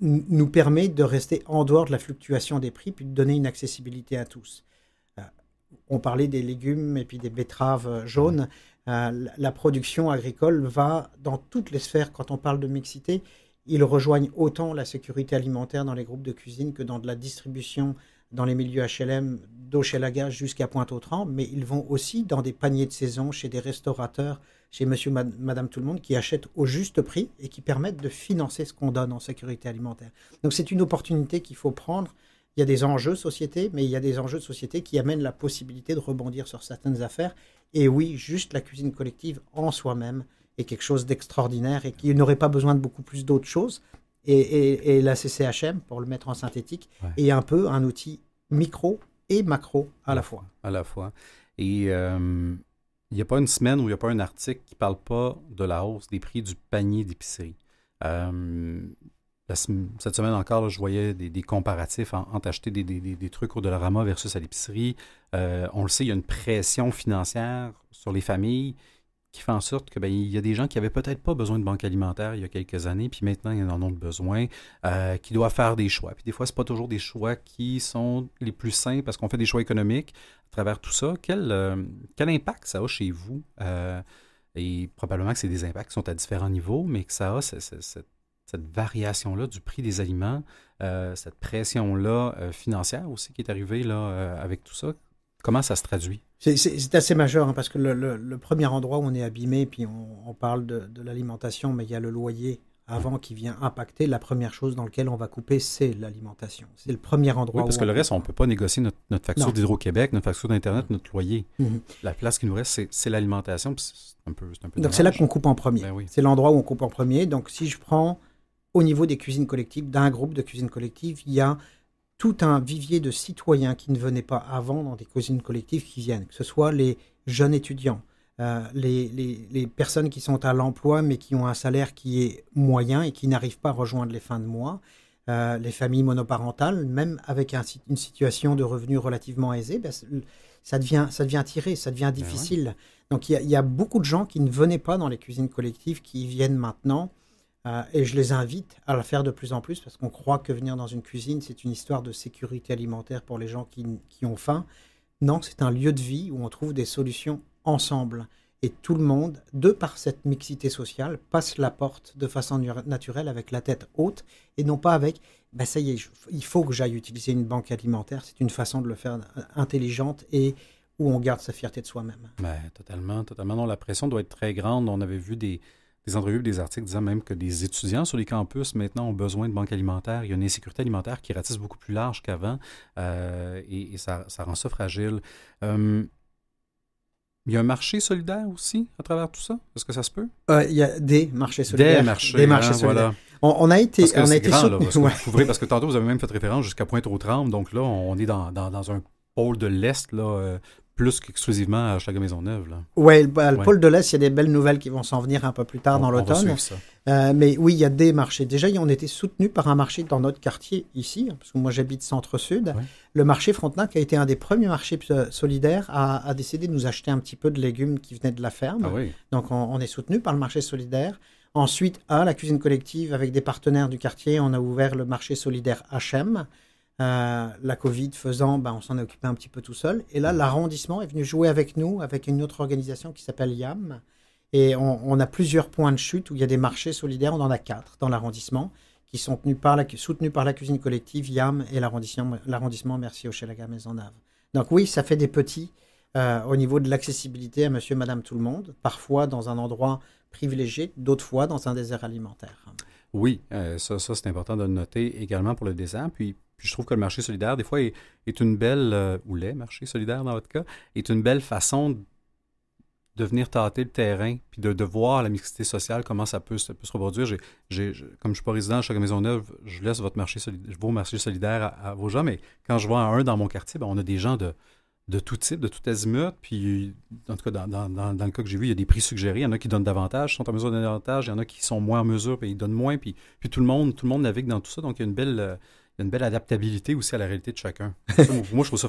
nous permet de rester en dehors de la fluctuation des prix, puis de donner une accessibilité à tous. Euh, on parlait des légumes et puis des betteraves jaunes. la production agricole va dans toutes les sphères. Quand on parle de mixité, ils rejoignent autant la sécurité alimentaire dans les groupes de cuisine que dans de la distribution dans les milieux HLM d'Auchelaga jusqu'à Pointe-aux-Trembles, mais ils vont aussi dans des paniers de saison chez des restaurateurs, chez monsieur, madame tout le monde, qui achètent au juste prix et qui permettent de financer ce qu'on donne en sécurité alimentaire. Donc c'est une opportunité qu'il faut prendre. Il y a des enjeux sociétés mais il y a des enjeux de société qui amènent la possibilité de rebondir sur certaines affaires. Et oui, juste la cuisine collective en soi-même est quelque chose d'extraordinaire et qui n'aurait pas besoin de beaucoup plus d'autres choses, et, la CCHM pour le mettre en synthétique et est un peu un outil micro et macro à la fois. À la fois. Et euh, il y n'y a pas une semaine où il n'y a pas un article qui ne parle pas de la hausse des prix du panier d'épicerie. Euh, cette semaine encore, je voyais des, comparatifs en, entre acheter des, trucs au Dollarama versus à l'épicerie. Euh, on le sait, il y a une pression financière sur les familles qui fait en sorte que ben, il y a des gens qui n'avaient peut-être pas besoin de banque alimentaire il y a quelques années, puis maintenant ils en ont besoin, euh, qui doivent faire des choix. Puis des fois, ce pas toujours des choix qui sont les plus sains parce qu'on fait des choix économiques à travers tout ça. Quel, euh, quel impact ça a chez vous? Euh, et probablement que c'est des impacts qui sont à différents niveaux, mais que ça a cette, variation-là du prix des aliments, cette pression-là financière aussi qui est arrivée là, avec tout ça. Comment ça se traduit C'est assez majeur hein, parce que le, premier endroit où on est abîmé, puis on, parle de, l'alimentation, mais il y a le loyer avant qui vient impacter, la première chose dans laquelle on va couper, c'est l'alimentation. C'est le premier endroit. parce que le reste, on ne peut pas négocier notre, facture d'Hydro-Québec, notre facture d'Internet, notre loyer. Mm-hmm. La place qui nous reste, c'est l'alimentation. donc c'est là qu'on coupe en premier. Ben c'est l'endroit où on coupe en premier. Donc si je prends au niveau des cuisines collectives, d'un groupe de cuisines collectives, il y a tout un vivier de citoyens qui ne venaient pas avant dans des cuisines collectives qui viennent, que ce soit les jeunes étudiants, euh, les, personnes qui sont à l'emploi mais qui ont un salaire qui est moyen et qui n'arrivent pas à rejoindre les fins de mois, euh, les familles monoparentales, même avec une situation de revenus relativement aisée, ben, ça, devient, ça devient tiré, ça devient ben difficile. Donc il y, a beaucoup de gens qui ne venaient pas dans les cuisines collectives qui viennent maintenant. Euh, et je les invite à la faire de plus en plus parce qu'on croit que venir dans une cuisine, c'est une histoire de sécurité alimentaire pour les gens qui, ont faim. Non, c'est un lieu de vie où on trouve des solutions ensemble. Et tout le monde, de par cette mixité sociale, passe la porte de façon naturelle avec la tête haute et non pas avec bah, ça y est, il faut que j'aille utiliser une banque alimentaire. C'est une façon de le faire euh, intelligente et où on garde sa fierté de soi-même. Ben, totalement, totalement. Non, la pression doit être très grande. On avait vu des, des entrevues, des articles disant même que les étudiants sur les campus maintenant ont besoin de banques alimentaires. Il y a une insécurité alimentaire qui ratisse beaucoup plus large qu'avant euh, et, ça, rend ça fragile. Euh, il y a un marché solidaire aussi à travers tout ça? Est-ce que ça se peut? Euh, il y a des marchés solidaires. Des hein, marchés, solidaires. On, a été, parce on a été <laughs> parce, que tantôt, vous avez même fait référence jusqu'à Pointe-aux-Trembles. Donc là, on est dans, dans un pôle de l'Est, là, plus qu'exclusivement à chaque maison neuve. Oui, bah, le pôle de l'Est, il y a des belles nouvelles qui vont s'en venir un peu plus tard dans l'automne. Euh, mais oui, il y a des marchés. Déjà, on était soutenus par un marché dans notre quartier ici, hein, parce que moi j'habite centre-sud. Le marché Frontenac a été un des premiers marchés euh, solidaires à, décider de nous acheter un petit peu de légumes qui venaient de la ferme. Ah Donc on, on est soutenu par le marché solidaire. Ensuite, à la cuisine collective, avec des partenaires du quartier, on a ouvert le marché solidaire HM. Euh, la Covid faisant, ben, on s'en est occupé un petit peu tout seul. Et là, mm. l'arrondissement est venu jouer avec nous, avec une autre organisation qui s'appelle YAM. Et on, a plusieurs points de chute où il y a des marchés solidaires. On en a quatre dans l'arrondissement qui sont tenus par la, soutenus par la cuisine collective, YAM et l'arrondissement Merci au Maison ave Donc oui, ça fait des petits euh, au niveau de l'accessibilité à monsieur, madame, tout le monde, parfois dans un endroit privilégié, d'autres fois dans un désert alimentaire. Oui, euh, ça, c'est important de noter également pour le désert. Puis puis je trouve que le marché solidaire, des fois, est, une belle, euh, ou les marchés solidaires dans votre cas, est une belle façon de venir tâter le terrain, puis de, voir la mixité sociale, comment ça peut, se reproduire. J'ai, comme je ne suis pas résident chaque maison neuve, je laisse votre marché solidaire, vos marchés solidaires à, vos gens, mais quand je vois un dans mon quartier, ben, on a des gens de, de tout type, de tout azimut. Puis, en tout cas, dans, le cas que j'ai vu, il y a des prix suggérés. Il y en a qui donnent davantage, sont en mesure de donner davantage. Il y en a qui sont moins en mesure, puis ils donnent moins. Puis, puis tout, le monde, tout le monde navigue dans tout ça. Donc, il y a une belle, euh, y a une belle adaptabilité aussi à la réalité de chacun. <laughs> moi, je trouve,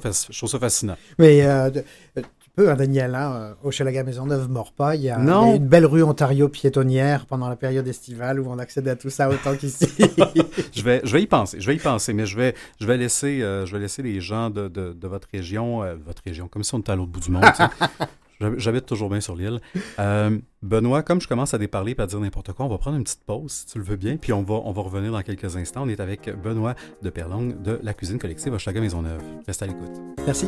ça, fascinant. Mais euh, euh, tu peux, hein, Daniel, hein, euh, au Chalaga Maisonneuve, Morpa, il y, il y a une belle rue Ontario piétonnière pendant la période estivale où on accède à tout ça autant qu'ici. <laughs> je, vais, je vais y penser, je vais y penser, mais je vais, je vais, laisser, je vais laisser les gens de, votre région, votre région, comme si on était à l'autre bout du monde. <laughs> J'habite toujours bien sur l'île. Euh, Benoît, comme je commence à déparler et à dire n'importe quoi, on va prendre une petite pause, si tu le veux bien, puis on va, on va revenir dans quelques instants. On est avec Benoît de Perlong de la cuisine collective à Chaga Maisonneuve. Reste à l'écoute. Merci.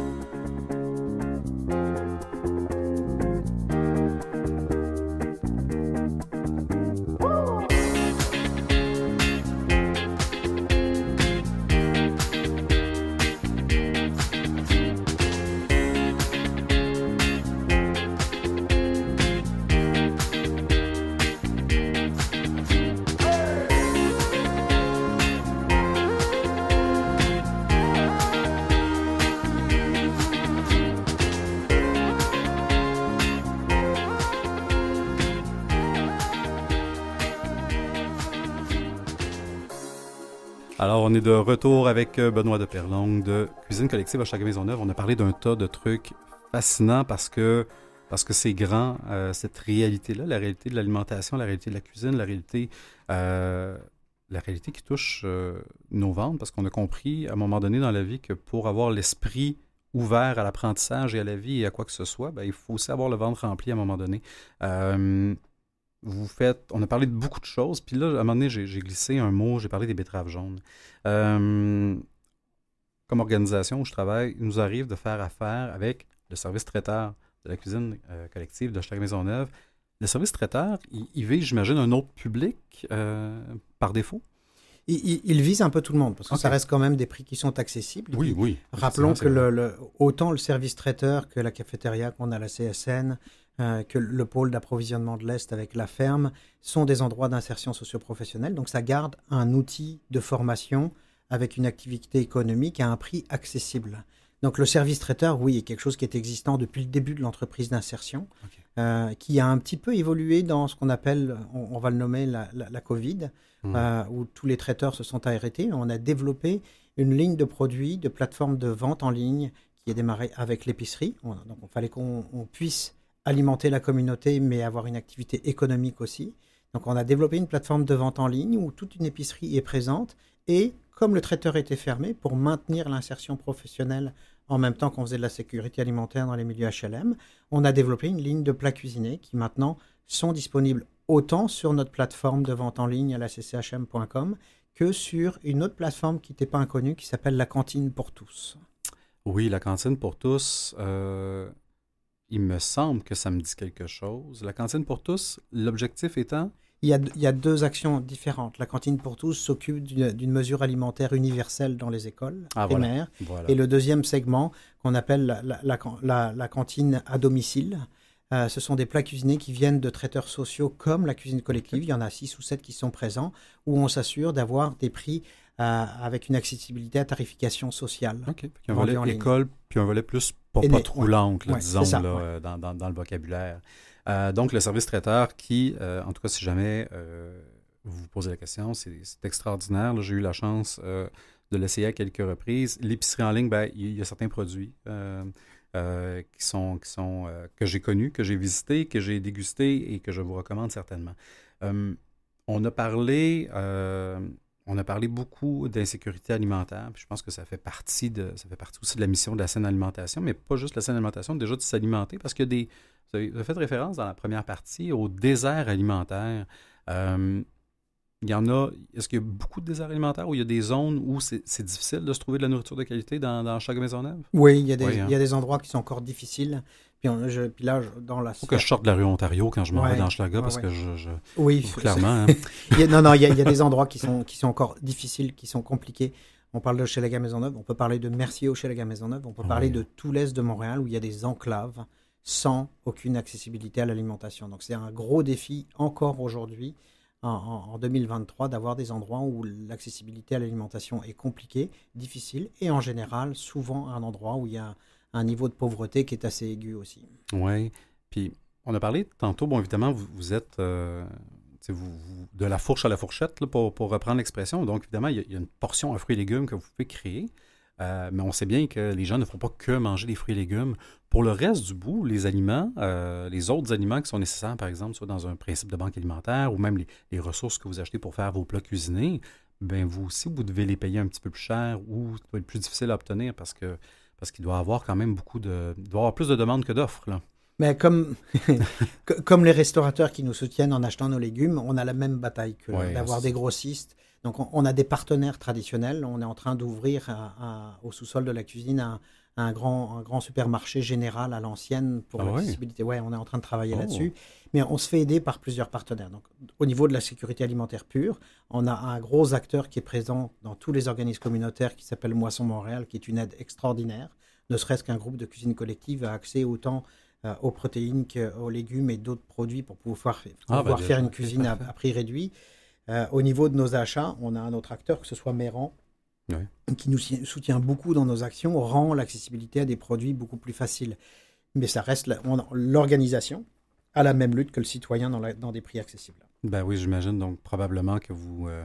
Alors, on est de retour avec euh, Benoît de Perlong de Cuisine collective à chaque Maisonneuve. On a parlé d'un tas de trucs fascinants parce que parce que c'est grand, euh, cette réalité-là, la réalité de l'alimentation, la réalité de la cuisine, la réalité, euh, la réalité qui touche nos ventes, parce qu'on a compris à un moment donné dans la vie que pour avoir l'esprit ouvert à l'apprentissage et à la vie et à quoi que ce soit, ben, il faut aussi avoir le ventre rempli à un moment donné faites. On a parlé de beaucoup de choses, puis là, à un moment donné, j'ai glissé un mot, j'ai parlé des betteraves jaunes. Euh, comme organisation où je travaille, il nous arrive de faire affaire avec le service traiteur de la cuisine euh, collective de chaque neuve. Le service traiteur, il, vise, j'imagine, un autre public euh, par défaut. Il, vise un peu tout le monde, parce que ça reste quand même des prix qui sont accessibles. Oui, oui. Rappelons que le, autant le service traiteur que la cafétéria qu'on a à la CSN, euh, que le pôle d'approvisionnement de l'Est avec la ferme sont des endroits d'insertion socioprofessionnelle. Donc ça garde un outil de formation avec une activité économique à un prix accessible. Donc le service traiteur, oui, est quelque chose qui est existant depuis le début de l'entreprise d'insertion, euh, qui a un petit peu évolué dans ce qu'on appelle, on, va le nommer la, Covid, mmh. euh, où tous les traiteurs se sont arrêtés. On a développé une ligne de produits, de plateforme de vente en ligne qui est démarré avec l'épicerie. Donc il fallait qu'on puisse alimenter la communauté, mais avoir une activité économique aussi. Donc on a développé une plateforme de vente en ligne où toute une épicerie est présente et comme le traiteur était fermé, pour maintenir l'insertion professionnelle en même temps qu'on faisait de la sécurité alimentaire dans les milieux HLM, on a développé une ligne de plats cuisinés qui maintenant sont disponibles autant sur notre plateforme de vente en ligne à la cchm.com que sur une autre plateforme qui n'était pas inconnue qui s'appelle la cantine pour tous. Oui, la cantine pour tous. Euh, il me semble que ça me dit quelque chose. La cantine pour tous, l'objectif étant... Il y, a, il y, deux actions différentes. La cantine pour tous s'occupe d'une mesure alimentaire universelle dans les écoles ah, primaires. Et le deuxième segment, qu'on appelle la, cantine à domicile, euh, ce sont des plats cuisinés qui viennent de traiteurs sociaux comme la cuisine collective. Il y en a six ou sept qui sont présents, où on s'assure d'avoir des prix euh, avec une accessibilité à tarification sociale. OK. Puis un volet école, puis un volet plus pas trop ouais, disons, euh, dans, le vocabulaire. Euh, donc, le service traiteur qui, en tout cas, si jamais vous vous posez la question, c'est extraordinaire. J'ai eu la chance de l'essayer à quelques reprises. L'épicerie en ligne, ben, il y, a certains produits. qui sont, que j'ai connus, que j'ai visités, que j'ai dégustés et que je vous recommande certainement. on a parlé on a parlé beaucoup d'insécurité alimentaire, puis je pense que ça fait partie de ça fait partie aussi de la mission de la saine alimentation, mais pas juste la saine alimentation, déjà de s'alimenter, parce que des. Vous avez, fait référence dans la première partie au désert alimentaire. Euh, il y en a. Est-ce qu'il y a beaucoup de déserts alimentaires où il y a des zones où c'est difficile de se trouver de la nourriture de qualité dans, chaque maison Oui, oui, hein. il y a des endroits qui sont encore difficiles. Puis, je, là, dans la. Faut que je sorte de la rue Ontario quand je m'en vais dans Schlaga parce que je. Oui, clairement. Hein. <laughs> il y a, non, non, il y, a, des endroits qui sont, qui sont encore difficiles, qui sont compliqués. On parle de Schlager Maisonneuve, on peut parler de Mercier en Maisonneuve, on peut ah parler de tout l'est de Montréal où il y a des enclaves sans aucune accessibilité à l'alimentation. Donc c'est un gros défi encore aujourd'hui, en, en, 2023, d'avoir des endroits où l'accessibilité à l'alimentation est compliquée, difficile, et en général souvent un endroit où il y a un niveau de pauvreté qui est assez aigu aussi. Oui. Puis, on a parlé tantôt, bon, évidemment, vous, êtes euh, de la fourche à la fourchette, pour, reprendre l'expression. Donc, évidemment, il y, a, une portion à fruits et légumes que vous pouvez créer. Euh, mais on sait bien que les gens ne font pas que manger des fruits et légumes. Pour le reste du bout, les aliments, euh, les autres aliments qui sont nécessaires, par exemple, soit dans un principe de banque alimentaire ou même les, ressources que vous achetez pour faire vos plats cuisinés, ben vous aussi, vous devez les payer un petit peu plus cher ou ça être plus difficile à obtenir parce que parce qu'il doit avoir quand même beaucoup de. doit avoir plus de demandes que d'offres, là. Mais comme, <laughs> comme les restaurateurs qui nous soutiennent en achetant nos légumes, on a la même bataille que d'avoir des grossistes. Donc on, on, a des partenaires traditionnels. On est en train d'ouvrir au sous-sol de la cuisine un, un grand, grand supermarché général à l'ancienne pour la ah l'accessibilité. Oui. Ouais, on est en train de travailler oh. là-dessus. Mais on se fait aider par plusieurs partenaires. Donc, au niveau de la sécurité alimentaire pure, on a un gros acteur qui est présent dans tous les organismes communautaires qui s'appelle Moisson Montréal, qui est une aide extraordinaire. Ne serait-ce qu'un groupe de cuisine collective a accès autant euh, aux protéines qu'aux légumes et d'autres produits pour pouvoir, ah, bah, faire une cuisine à, prix réduit. Euh, au niveau de nos achats, on a un autre acteur, que ce soit Méran, qui nous soutient beaucoup dans nos actions, rend l'accessibilité à des produits beaucoup plus facile. Mais ça reste l'organisation à la même lutte que le citoyen dans, dans des prix accessibles. Ben oui, j'imagine donc probablement que vous, euh,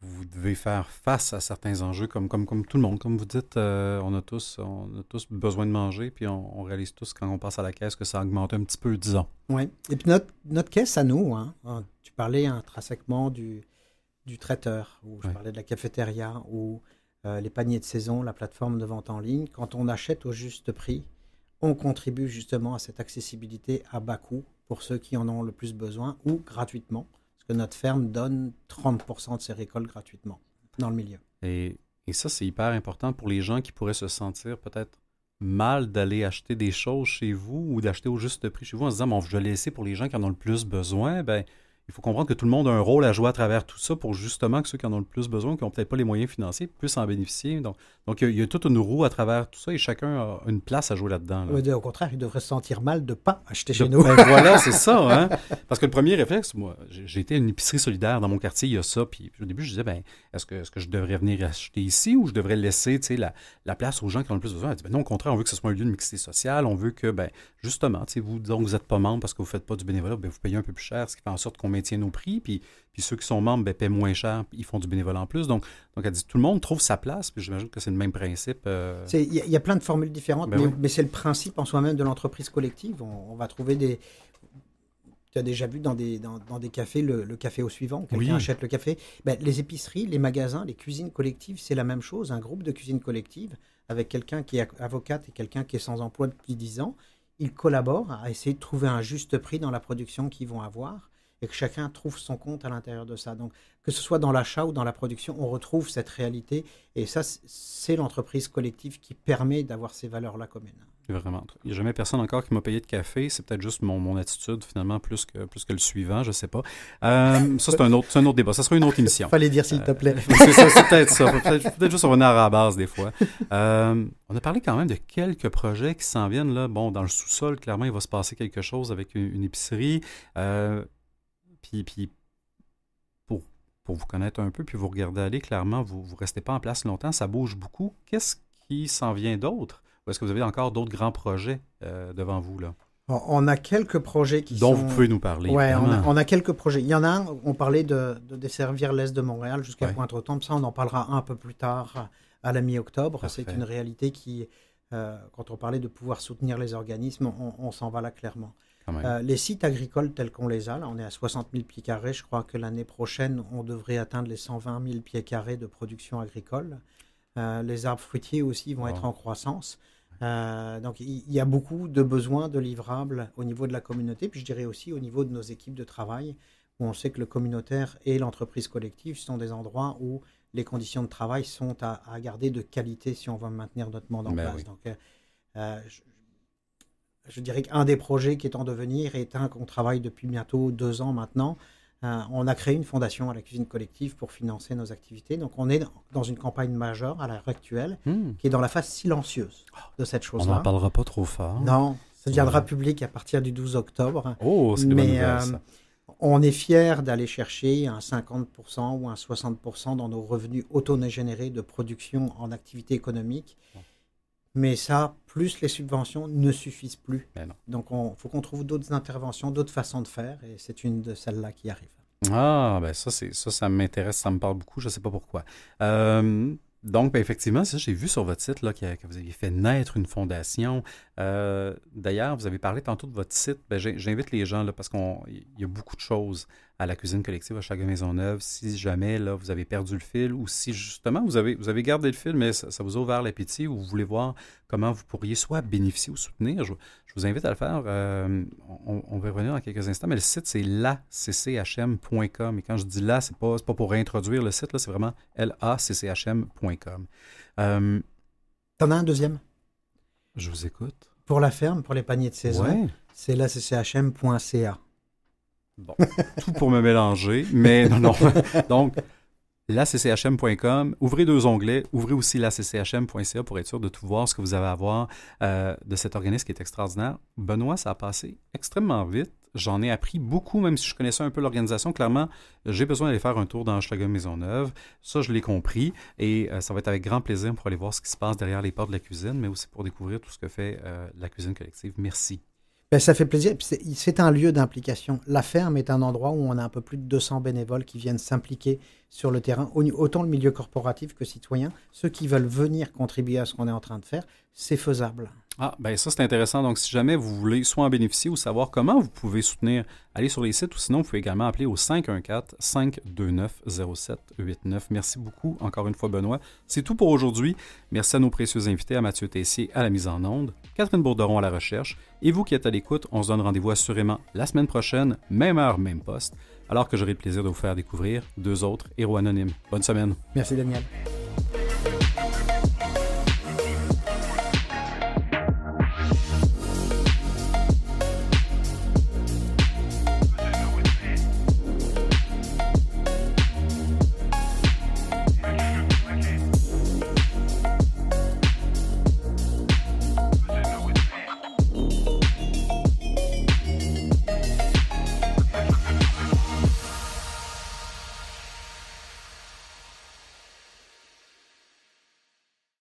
vous devez faire face à certains enjeux comme, comme, comme tout le monde. Comme vous dites, euh, on, a tous, on a tous besoin de manger, puis on, réalise tous quand on passe à la caisse que ça augmente un petit peu, disons. Oui, et puis notre, notre caisse à nous, hein, euh, tu parlais intrinsèquement du, du traiteur, ou je parlais de la cafétéria, ou euh, les paniers de saison, la plateforme de vente en ligne. Quand on achète au juste prix, on contribue justement à cette accessibilité à bas coût pour ceux qui en ont le plus besoin ou gratuitement, parce que notre ferme donne 30% de ses récoltes gratuitement dans le milieu. Et, ça, c'est hyper important pour les gens qui pourraient se sentir peut-être mal d'aller acheter des choses chez vous ou d'acheter au juste prix chez vous en disant, je vais laisser pour les gens qui en ont le plus besoin. Ben, il faut comprendre que tout le monde a un rôle à jouer à travers tout ça pour justement que ceux qui en ont le plus besoin, qui n'ont peut-être pas les moyens financiers, puissent en bénéficier. Donc, donc il, y a, toute une roue à travers tout ça et chacun a une place à jouer là-dedans. au contraire, il devrait se sentir mal de ne pas acheter chez nous. Ben voilà, <laughs> c'est ça. Hein. Parce que le premier réflexe, moi, j'ai été à une épicerie solidaire dans mon quartier, il y a ça. Puis au début, je disais, ben, est-ce que, est que je devrais venir acheter ici ou je devrais laisser la, la place aux gens qui en ont le plus besoin? Elle dit, ben non, au contraire, on veut que ce soit un lieu de mixité sociale. On veut que, ben, justement, vous, donc, vous n'êtes pas membre parce que vous ne faites pas du bénévolat, ben, vous payez un peu plus cher, ce qui fait en sorte qu'on maintient nos prix, puis, puis ceux qui sont membres ben, paient moins cher, ils font du bénévolat en plus. Donc, donc, elle dit tout le monde trouve sa place, puis j'imagine que c'est le même principe. Euh. Il y, a plein de formules différentes, ben mais, c'est le principe en soi-même de l'entreprise collective. On, va trouver des. Tu as déjà vu dans des, dans, des cafés le, café au suivant, quelqu'un achète le café. Ben, les épiceries, les magasins, les cuisines collectives, c'est la même chose. Un groupe de cuisine collective avec quelqu'un qui est avocate et quelqu'un qui est sans emploi depuis 10 ans ils collaborent à essayer de trouver un juste prix dans la production qu'ils vont avoir et que chacun trouve son compte à l'intérieur de ça. Donc, que ce soit dans l'achat ou dans la production, on retrouve cette réalité. Et ça, c'est l'entreprise collective qui permet d'avoir ces valeurs-là communes. Vraiment. Il n'y a jamais personne encore qui m'a payé de café. C'est peut-être juste mon, mon, attitude, finalement, plus que, plus que le suivant, je ne sais pas. Euh, ça, c'est un, autre, un autre débat. Ça sera une autre émission. <laughs> Fallait dire, s'il te euh, plaît. c'est peut-être ça. Peut-être juste revenir à la base, des fois. Euh, on a parlé quand même de quelques projets qui s'en viennent. Là. Bon, dans le sous-sol, clairement, il va se passer quelque chose avec une, une épicerie. Puis, puis pour, vous connaître un peu, puis vous regardez aller, clairement, vous ne restez pas en place longtemps, ça bouge beaucoup. Qu'est-ce qui s'en vient d'autre? est-ce que vous avez encore d'autres grands projets euh, devant vous là? On a quelques projets qui dont vous pouvez nous parler. Oui, on a, quelques projets. Il y en a un. On parlait de, desservir l'est de Montréal jusqu'à pointe aux Ça, on en parlera un peu plus tard à la mi-octobre. C'est une réalité qui, euh, quand on parlait de pouvoir soutenir les organismes, on s'en va là clairement. Euh, les sites agricoles tels qu'on les a, là, on est à 60 000 pieds carrés. Je crois que l'année prochaine, on devrait atteindre les 120 000 pieds carrés de production agricole. Euh, les arbres fruitiers aussi vont être en croissance. Euh, donc, il y, a beaucoup de besoins de livrables au niveau de la communauté, puis je dirais aussi au niveau de nos équipes de travail, où on sait que le communautaire et l'entreprise collective sont des endroits où les conditions de travail sont à, garder de qualité si on veut maintenir notre monde en ben place. Donc, je, je dirais qu'un des projets qui est en devenir est un qu'on travaille depuis bientôt deux ans maintenant. Euh, on a créé une fondation à la cuisine collective pour financer nos activités. Donc, on est dans une campagne majeure à l'heure actuelle hmm. qui est dans la phase silencieuse de cette chose-là. On n'en parlera pas trop fort. Non, ça viendra public à partir du 12 octobre. Oh, c'est Mais euh, on est fier d'aller chercher un 50% ou un 60% dans nos revenus auto-générés de production en activité économique. Mais ça, plus les subventions ne suffisent plus. Ben donc, il faut qu'on trouve d'autres interventions, d'autres façons de faire, et c'est une de celles-là qui arrive. Ah, ben ça, ça, ça m'intéresse, ça me parle beaucoup, je ne sais pas pourquoi. Euh, donc, ben, effectivement, ça, j'ai vu sur votre site là, que, que, vous aviez fait naître une fondation euh, d'ailleurs, vous avez parlé tantôt de votre site. Ben, j'invite les gens, parce qu'il y a beaucoup de choses à la cuisine collective à chaque neuve Si jamais là, vous avez perdu le fil ou si justement vous avez, vous avez gardé le fil, mais ça, vous a ouvert l'appétit ou vous voulez voir comment vous pourriez soit bénéficier ou soutenir, je, vous invite à le faire. Euh, on, va revenir dans quelques instants, mais le site, c'est lacchm.com. Et quand je dis là, c'est pas, pas pour réintroduire le site, c'est vraiment lacchm.com. Euh, T'en as un deuxième? Je vous écoute. Pour la ferme, pour les paniers de saison, c'est la Bon, <laughs> tout pour me mélanger, mais non, non. <laughs> Donc, lacchm.com, ouvrez deux onglets, ouvrez aussi lacchm.ca pour être sûr de tout voir ce que vous avez à voir euh, de cet organisme qui est extraordinaire. Benoît, ça a passé extrêmement vite. J'en ai appris beaucoup, même si je connaissais un peu l'organisation. Clairement, j'ai besoin d'aller faire un tour dans Schlager Maisonneuve. Ça, je l'ai compris. Et euh, ça va être avec grand plaisir pour aller voir ce qui se passe derrière les portes de la cuisine, mais aussi pour découvrir tout ce que fait euh, la cuisine collective. Merci. Ben, ça fait plaisir. C'est un lieu d'implication. La ferme est un endroit où on a un peu plus de 200 bénévoles qui viennent s'impliquer sur le terrain, autant le milieu corporatif que citoyen. Ceux qui veulent venir contribuer à ce qu'on est en train de faire, c'est faisable. Ah, ben ça, c'est intéressant. Donc, si jamais vous voulez soit en bénéficier ou savoir comment vous pouvez soutenir, allez sur les sites ou sinon, vous pouvez également appeler au 514-529-0789. Merci beaucoup, encore une fois, Benoît. C'est tout pour aujourd'hui. Merci à nos précieux invités, à Mathieu Tessier à la mise en onde, Catherine Bourderon à la recherche. Et vous qui êtes à l'écoute, on se donne rendez-vous assurément la semaine prochaine, même heure, même poste, alors que j'aurai le plaisir de vous faire découvrir deux autres héros anonymes. Bonne semaine. Merci, Daniel.